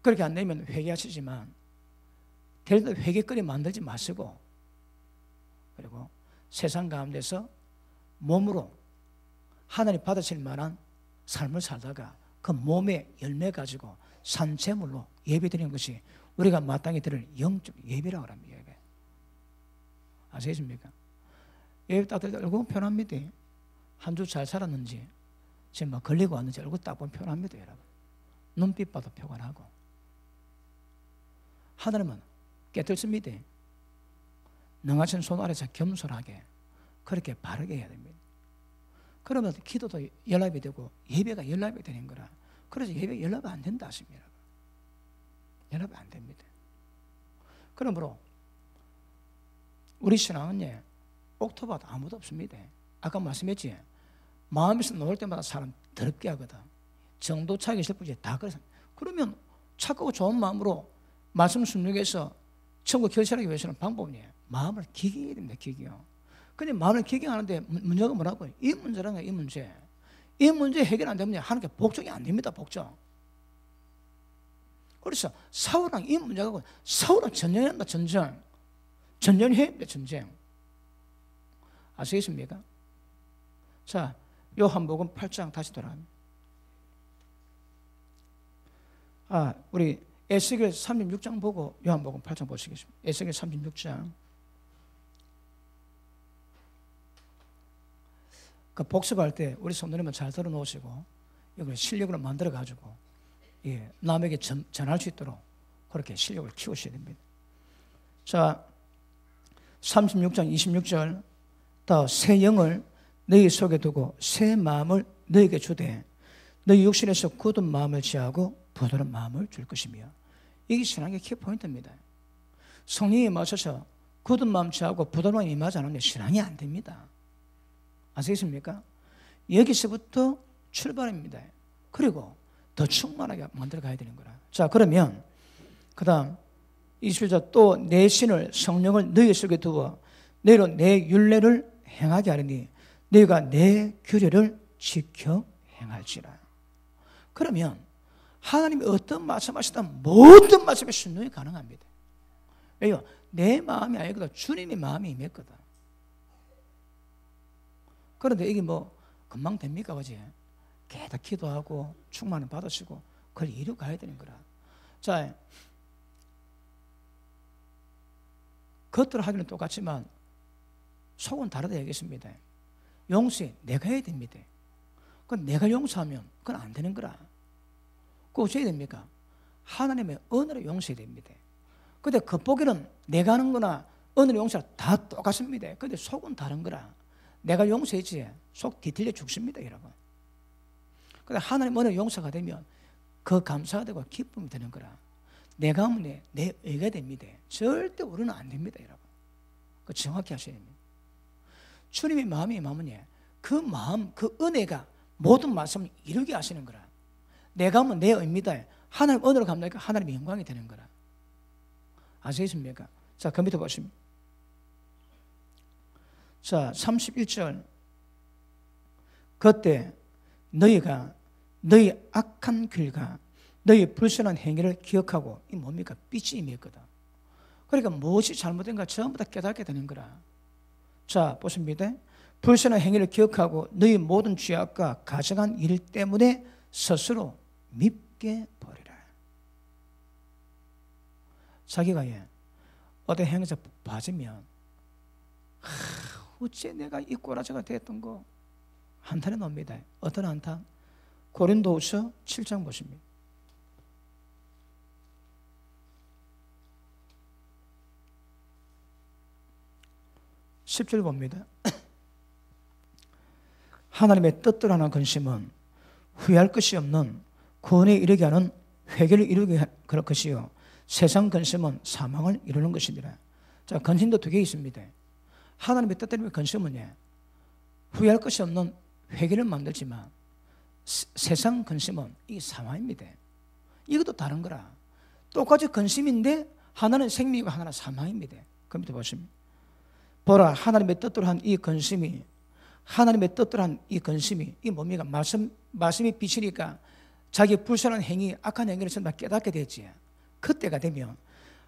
그렇게 안 되면 회개하시지만 될때 회개거리 만들지 마시고 그리고 세상 가운데서 몸으로 하나님 받으실 만한 삶을 살다가 그 몸의 열매 가지고 산재물로 예배드리는 것이 우리가 마땅히 들을 영적 예배라고 합니다. 예배. 아시겠습니까? 예배 딱 들을 편합니다. 한 주 잘 살았는지 지금 막 걸리고 왔는지 얼굴 딱 보면 편합니다. 여러분. 눈빛 봐도 편안하고 하늘은 깨뜨습니다. 능하신 손 아래서 겸손하게 그렇게 바르게 해야 됩니다. 그러면 기도도 연락이 되고 예배가 연락이 되는 거라. 그래서 예배 연락이 안 된다 하십니다. 연합이 안 됩니다. 그러므로 우리 신앙은 예, 옥토바도 아무도 없습니다. 아까 말씀했지. 마음에서 놓을 때마다 사람 더럽게 하거든. 정도 차이가 있을 뿐이지 다 그래서. 그러면 착하고 좋은 마음으로 말씀 순종해서 천국 결실하기 위해서는 방법이 마음을 기경해야 됩니다. 기경. 근데 마음을 기경하는데 문제가 뭐라고요? 이 문제라는 게이 문제. 이 문제 해결 안 되면 하나님 복종이 안 됩니다. 복종. 그래서 사울왕 이 문제가 사울왕 전쟁한다 전쟁 전쟁이 해야 전쟁 아시겠습니까? 자 요한복음 8장 다시 돌아갑니다 아 우리 에스겔 36장 보고 요한복음 8장 보시겠습니다 에스겔 36장 그 복습할 때 우리 성도님은 잘 들어놓으시고 이걸 실력으로 만들어가지고 예, 남에게 전, 전할 수 있도록 그렇게 실력을 키우셔야 됩니다. 자, 36장 26절 또새 영을 너희 속에 두고 새 마음을 너희에게 주되 너희 육신에서 굳은 마음을 제하고 부드러운 마음을 줄 것이며 이게 신앙의 키포인트입니다. 성령에 맞춰서 굳은 마음 제하고 부드러운 임하지 않으면 신앙이 안 됩니다. 아시겠습니까? 여기서부터 출발입니다. 그리고 더 충만하게 만들어 가야 되는 거라. 자, 그러면 그 다음 21절 또내 신을 성령을 너희 속에 두어 너희로 내 윤례를 행하게 하리니 너희가 내 규례를 지켜 행할지라. 그러면 하나님이 어떤 말씀하시든 모든 말씀에 순종이 가능합니다. 왜요? 내 마음이 아니거든. 주님의 마음이 임했거든. 그런데 이게 뭐 금방 됩니까, 어제? 계속 기도하고 충만을 받으시고 그걸 이루 가야 되는 거라. 자, 겉으로 하기는 똑같지만 속은 다르다 얘기했습니다. 용서해 내가 해야 됩니다. 그건 내가 용서하면 그건 안 되는 거라. 그거 어떻게 됩니까? 하나님의 은혜로 용서해야 됩니다. 근데 겉보기는 내가 하는 거나 은혜로 용서다 똑같습니다. 근데 속은 다른 거라. 내가 용서했지 속 뒤틀려 죽습니다, 여러분. 근데 하나님 은혜 용서가 되면 그 감사가 되고 기쁨이 되는 거라. 내 가문에 내 의가 됩니다. 절대 우리는 안 됩니다, 여러분. 그 정확히 하셔야 됩니다. 주님의 마음이 마음이그 마음, 그 은혜가 모든 말씀을 이루게 하시는 거라. 내 가문 내 의입니다. 하나님 은혜로 감당하니까 하나님의 영광이 되는 거라. 아시겠습니까? 자, 그 밑에 보십니다. 자, 31절. 그때 너희가 너희 악한 길과 너희 불순한 행위를 기억하고 이 뭡니까? 빛짐이었거든 그러니까 무엇이 잘못된가 전부 다 깨닫게 되는 거라. 자, 보십니다. 불순한 행위를 기억하고 너희 모든 죄악과 가져간 일 때문에 스스로 밉게 버리라. 자기가 예, 어떤 행위에서 빠지면 하, 어째 내가 이 꼬라지가 됐던 거 한탄에 놉니다. 어떤 한탄? 고린도후서 7장 보십니다. 십0절 봅니다. 하나님의 뜻대 하는 근심은 후회할 것이 없는 구원에 이르게 하는 회개를 이루게 그 것이요. 세상 근심은 사망을 이루는 것이니라. 자, 근심도 두 개 있습니다. 하나님의 뜻대로 근심은 후회할 것이 없는 회개를 만들지만 세상 근심은 이 사마입니다. 이것도 다른 거라. 똑같이 근심인데 하나는 생명이고 하나는 사망입니다. 그 밑에 보시면 보라 하나님의 뜻대로 한 이 근심이 하나님의 뜻대로 한 이 근심이 이 뭡니까? 말씀 말씀이 비치니까 자기 불순한 행위, 악한 행위를 전부 깨닫게 되지. 그때가 되면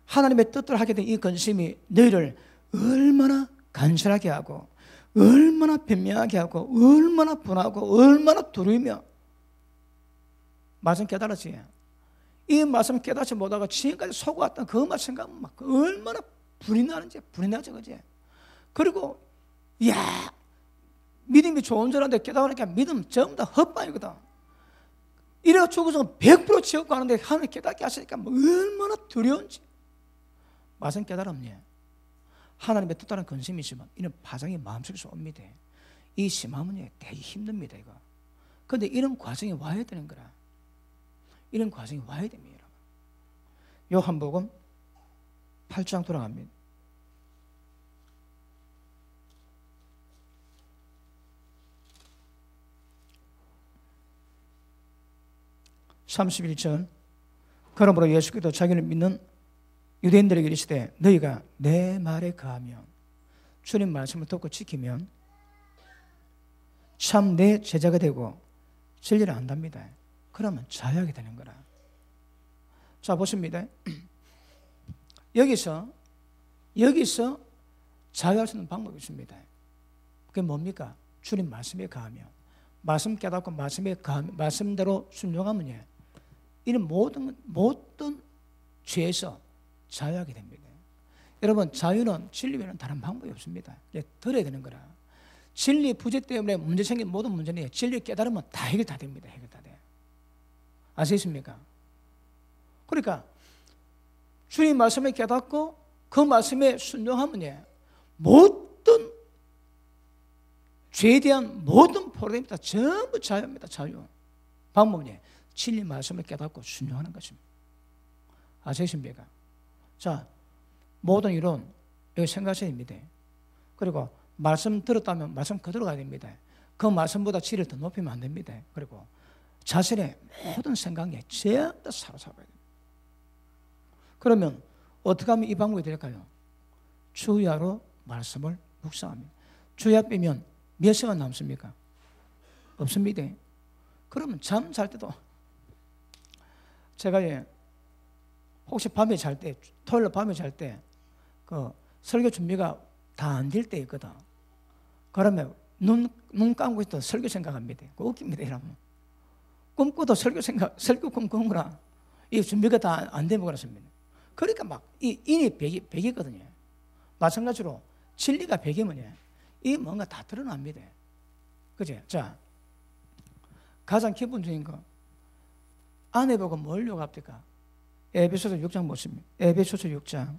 하나님의 뜻대로 하게 된 이 근심이 너희를 얼마나 간절하게 하고 얼마나 변명하게 하고 얼마나 분하고 얼마나 두르며 말씀 깨달았지. 이 말씀 깨닫지 못하고 지금까지 속아왔던 그말생각하막 얼마나 분이 나는지 분이 나죠, 그지? 그리고 야 믿음이 좋은 줄알았데 깨달으니까 믿음 전부 다 헛방이거든. 이래가 죽어서 100% 지옥 가는데 하늘 깨닫게 하시니까 뭐 얼마나 두려운지. 말씀 깨달음이 하나님의 또 다른 근심이지만 이런 파장이 마음속에서 옵니다. 이 심함은 되게 힘듭니다, 이거. 근데 이런 과정이 와야 되는 거라. 이런 과정이 와야 됩니다. 요한복음 8장 돌아갑니다. (31절) 그러므로 예수께도 자기를 믿는 유대인들에게 이르시되 너희가 내 말에 거하면 주님 말씀을 듣고 지키면 참 내 제자가 되고 진리를 안답니다. 그러면 자유하게 되는 거라. 자, 보십니다. 여기서, 여기서 자유할 수 있는 방법이 있습니다. 그게 뭡니까? 주님 말씀에 가하면. 말씀 깨닫고 말씀에 가하면, 말씀대로 순종하면 예. 이런 모든, 모든 죄에서 자유하게 됩니다. 여러분, 자유는 진리 에는 다른 방법이 없습니다. 예, 들어야 되는 거라. 진리 부재 때문에 문제 생긴 모든 문제는 진리 깨달으면 다 해결 다 됩니다. 해결 다 돼. 아시겠습니까? 그러니까 주님 말씀을 깨닫고 그 말씀에 순종하면 예, 모든 죄에 대한 모든 프로그램다 전부 자유입니다. 자유. 방법은 예, 진리 말씀을 깨닫고 순종하는 것입니다. 아시겠습니까? 자, 모든 이론 여기 생각하셔야 됩니다. 그리고 말씀 들었다면 말씀 그대로 가야 됩니다. 그 말씀보다 질을 더 높이면 안 됩니다. 그리고 자신의 모든 생각에 죄한테 사로잡아야 됩니다. 그러면 어떻게 하면 이 방법이 될까요? 주야로 말씀을 묵상합니다. 주야 빼면 몇 시간 남습니까? 없습니다. 그러면 잠 잘 때도 제가 예, 혹시 밤에 잘 때, 토요일 밤에 잘 때, 그 설교 준비가 다 안 될 때 있거든. 그러면 눈, 눈 감고 있던 설교 생각합니다. 웃깁니다, 여러분. 꿈꾸도 설교 생각, 설교 꿈꾸는구이 준비가 다안 되면 그습니다 그러니까 막, 이 인이 백이, 백이거든요. 마찬가지로 진리가 백이면 이 뭔가 다 드러납니다. 그죠? 자, 가장 기본적인 거. 안에 보고 뭘요합니까 에베소서 6장 보십니다. 에베소서 6장.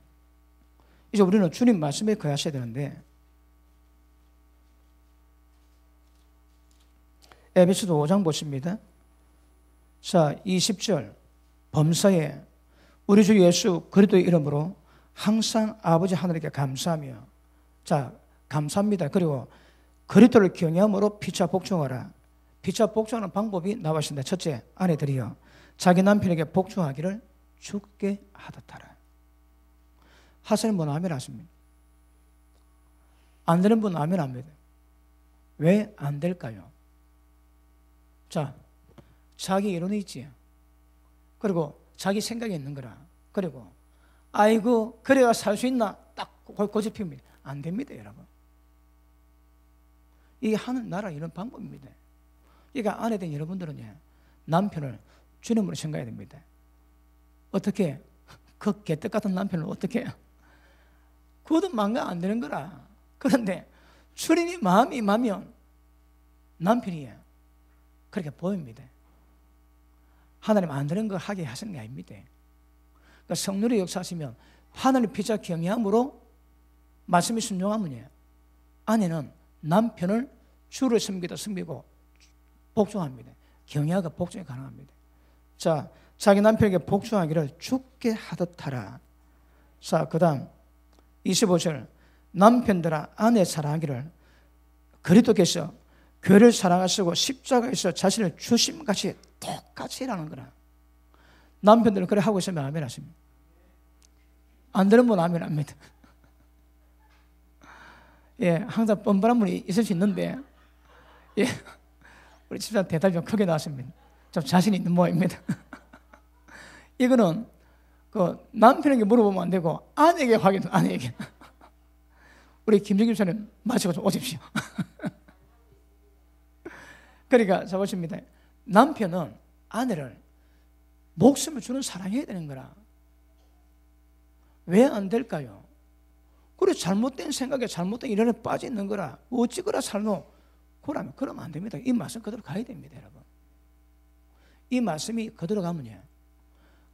이제 우리는 주님 말씀에 거하셔야 되는데, 에베소서 5장 보십니다. 자, 20절 범사에 우리 주 예수 그리스도의 이름으로 항상 아버지 하늘에게 감사하며 자, 감사합니다. 그리고 그리스도를 경외함으로 피차 복종하라. 피차 복종하는 방법이 나와 있습니다. 첫째, 아내들이여 자기 남편에게 복종하기를 죽게 하듯하라. 하실 분 아멘 하십니다. 안 되는 분 아멘 합니다. 왜 안 될까요? 자, 자기 이론이 있지. 그리고 자기 생각이 있는 거라. 그리고 아이고 그래야 살 수 있나 딱 고집힙니다. 안 됩니다, 여러분. 이 하는 나라 이런 방법입니다. 그러니까 아내 된 여러분들은 예, 남편을 주님으로 생각해야 됩니다. 어떻게 그 개떡 같은 남편을 어떻게 그것도 망가 안 되는 거라. 그런데 주님이 마음이 마면 남편이 예, 그렇게 보입니다. 하나님 안 되는 걸 하게 하시는 게 아닙니다. 그러니까 성령의 역사하시면 하나님 피차 경외함으로 말씀이 순종하면요. 아내는 남편을 주를 섬기다 섬기고 복종합니다. 경외가 복종이 가능합니다. 자, 자기 남편에게 복종하기를 죽게 하듯 하라. 자, 그다음 25절 남편들아 아내 사랑하기를 그리도께서 교회를 사랑하시고 십자가에서 자신을 주심같이 똑같이 일하는 거라. 남편들은 그래 하고 있으면 아멘 하십니다. 안 되는 분 아멘 합니다. 예, 항상 뻔뻔한 분이 있을 수 있는데, 예, 우리 집사 대답이 좀 크게 나왔습니다. 좀 자신 있는 모양입니다. 이거는 그 남편에게 물어보면 안 되고 아내에게 확인, 아내에게. 우리 김정일 선생님 마치고좀 오십시오. 그러니까 자 보십니다. 남편은 아내를 목숨을 주는 사랑해야 되는 거라. 왜 안 될까요? 그래 잘못된 생각에 잘못된 일에 빠져 있는 거라. 어찌 그라 살노? 그러면 그러면 안 됩니다. 이 말씀 그대로 가야 됩니다, 여러분. 이 말씀이 그대로 가면요. 예.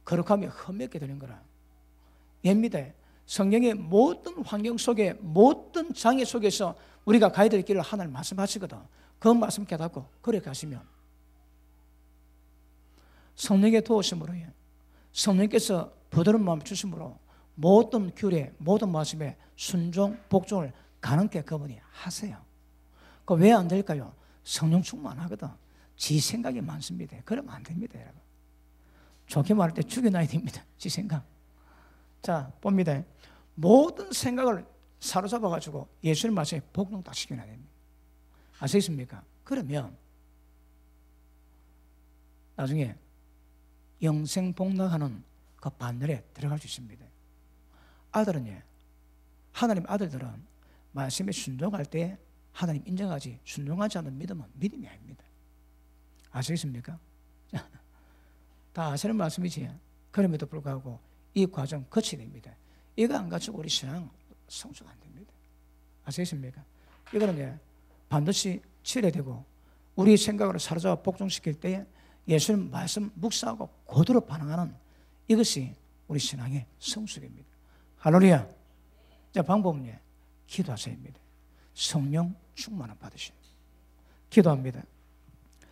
거룩함이 험했게 되는 거라. 예니다 성경의 모든 환경 속에 모든 장애 속에서 우리가 가야 될 길을 하나님 말씀하시거든. 그 말씀 깨닫고 그렇게 가시면 성령의 도우심으로 성령께서 부드러운 마음 주심으로 모든 규례, 모든 말씀에 순종, 복종을 가능케 그분이 하세요. 그 왜 안 될까요? 성령 충만하거든. 지 생각이 많습니다. 그러면 안 됩니다, 여러분. 좋게 말할 때 죽여놔야 됩니다. 지 생각. 자, 봅니다. 모든 생각을 사로잡아가지고 예수님 말씀에 복종다 시켜놔야 됩니다. 아시겠습니까? 그러면 나중에 영생 복락하는 그 반열에 들어갈 수 있습니다. 아들은 예, 하나님 아들들은 말씀에 순종할 때 하나님 인정하지 순종하지 않는 믿음은 믿음이 아닙니다. 아시겠습니까? 다 아시는 말씀이지. 그럼에도 불구하고 이 과정 거쳐야 됩니다. 이거 안 갖추고 우리 신앙 성숙 안 됩니다. 아시겠습니까? 이거는 예, 반드시 치료야 되고 우리 생각으로 사로잡아 복종시킬 때에 예수님 말씀 묵상하고 고대로 반응하는 이것이 우리 신앙의 성숙입니다. 할렐루야. 자, 방법은 기도하세요입니다. 성령 충만을 받으시오. 기도합니다.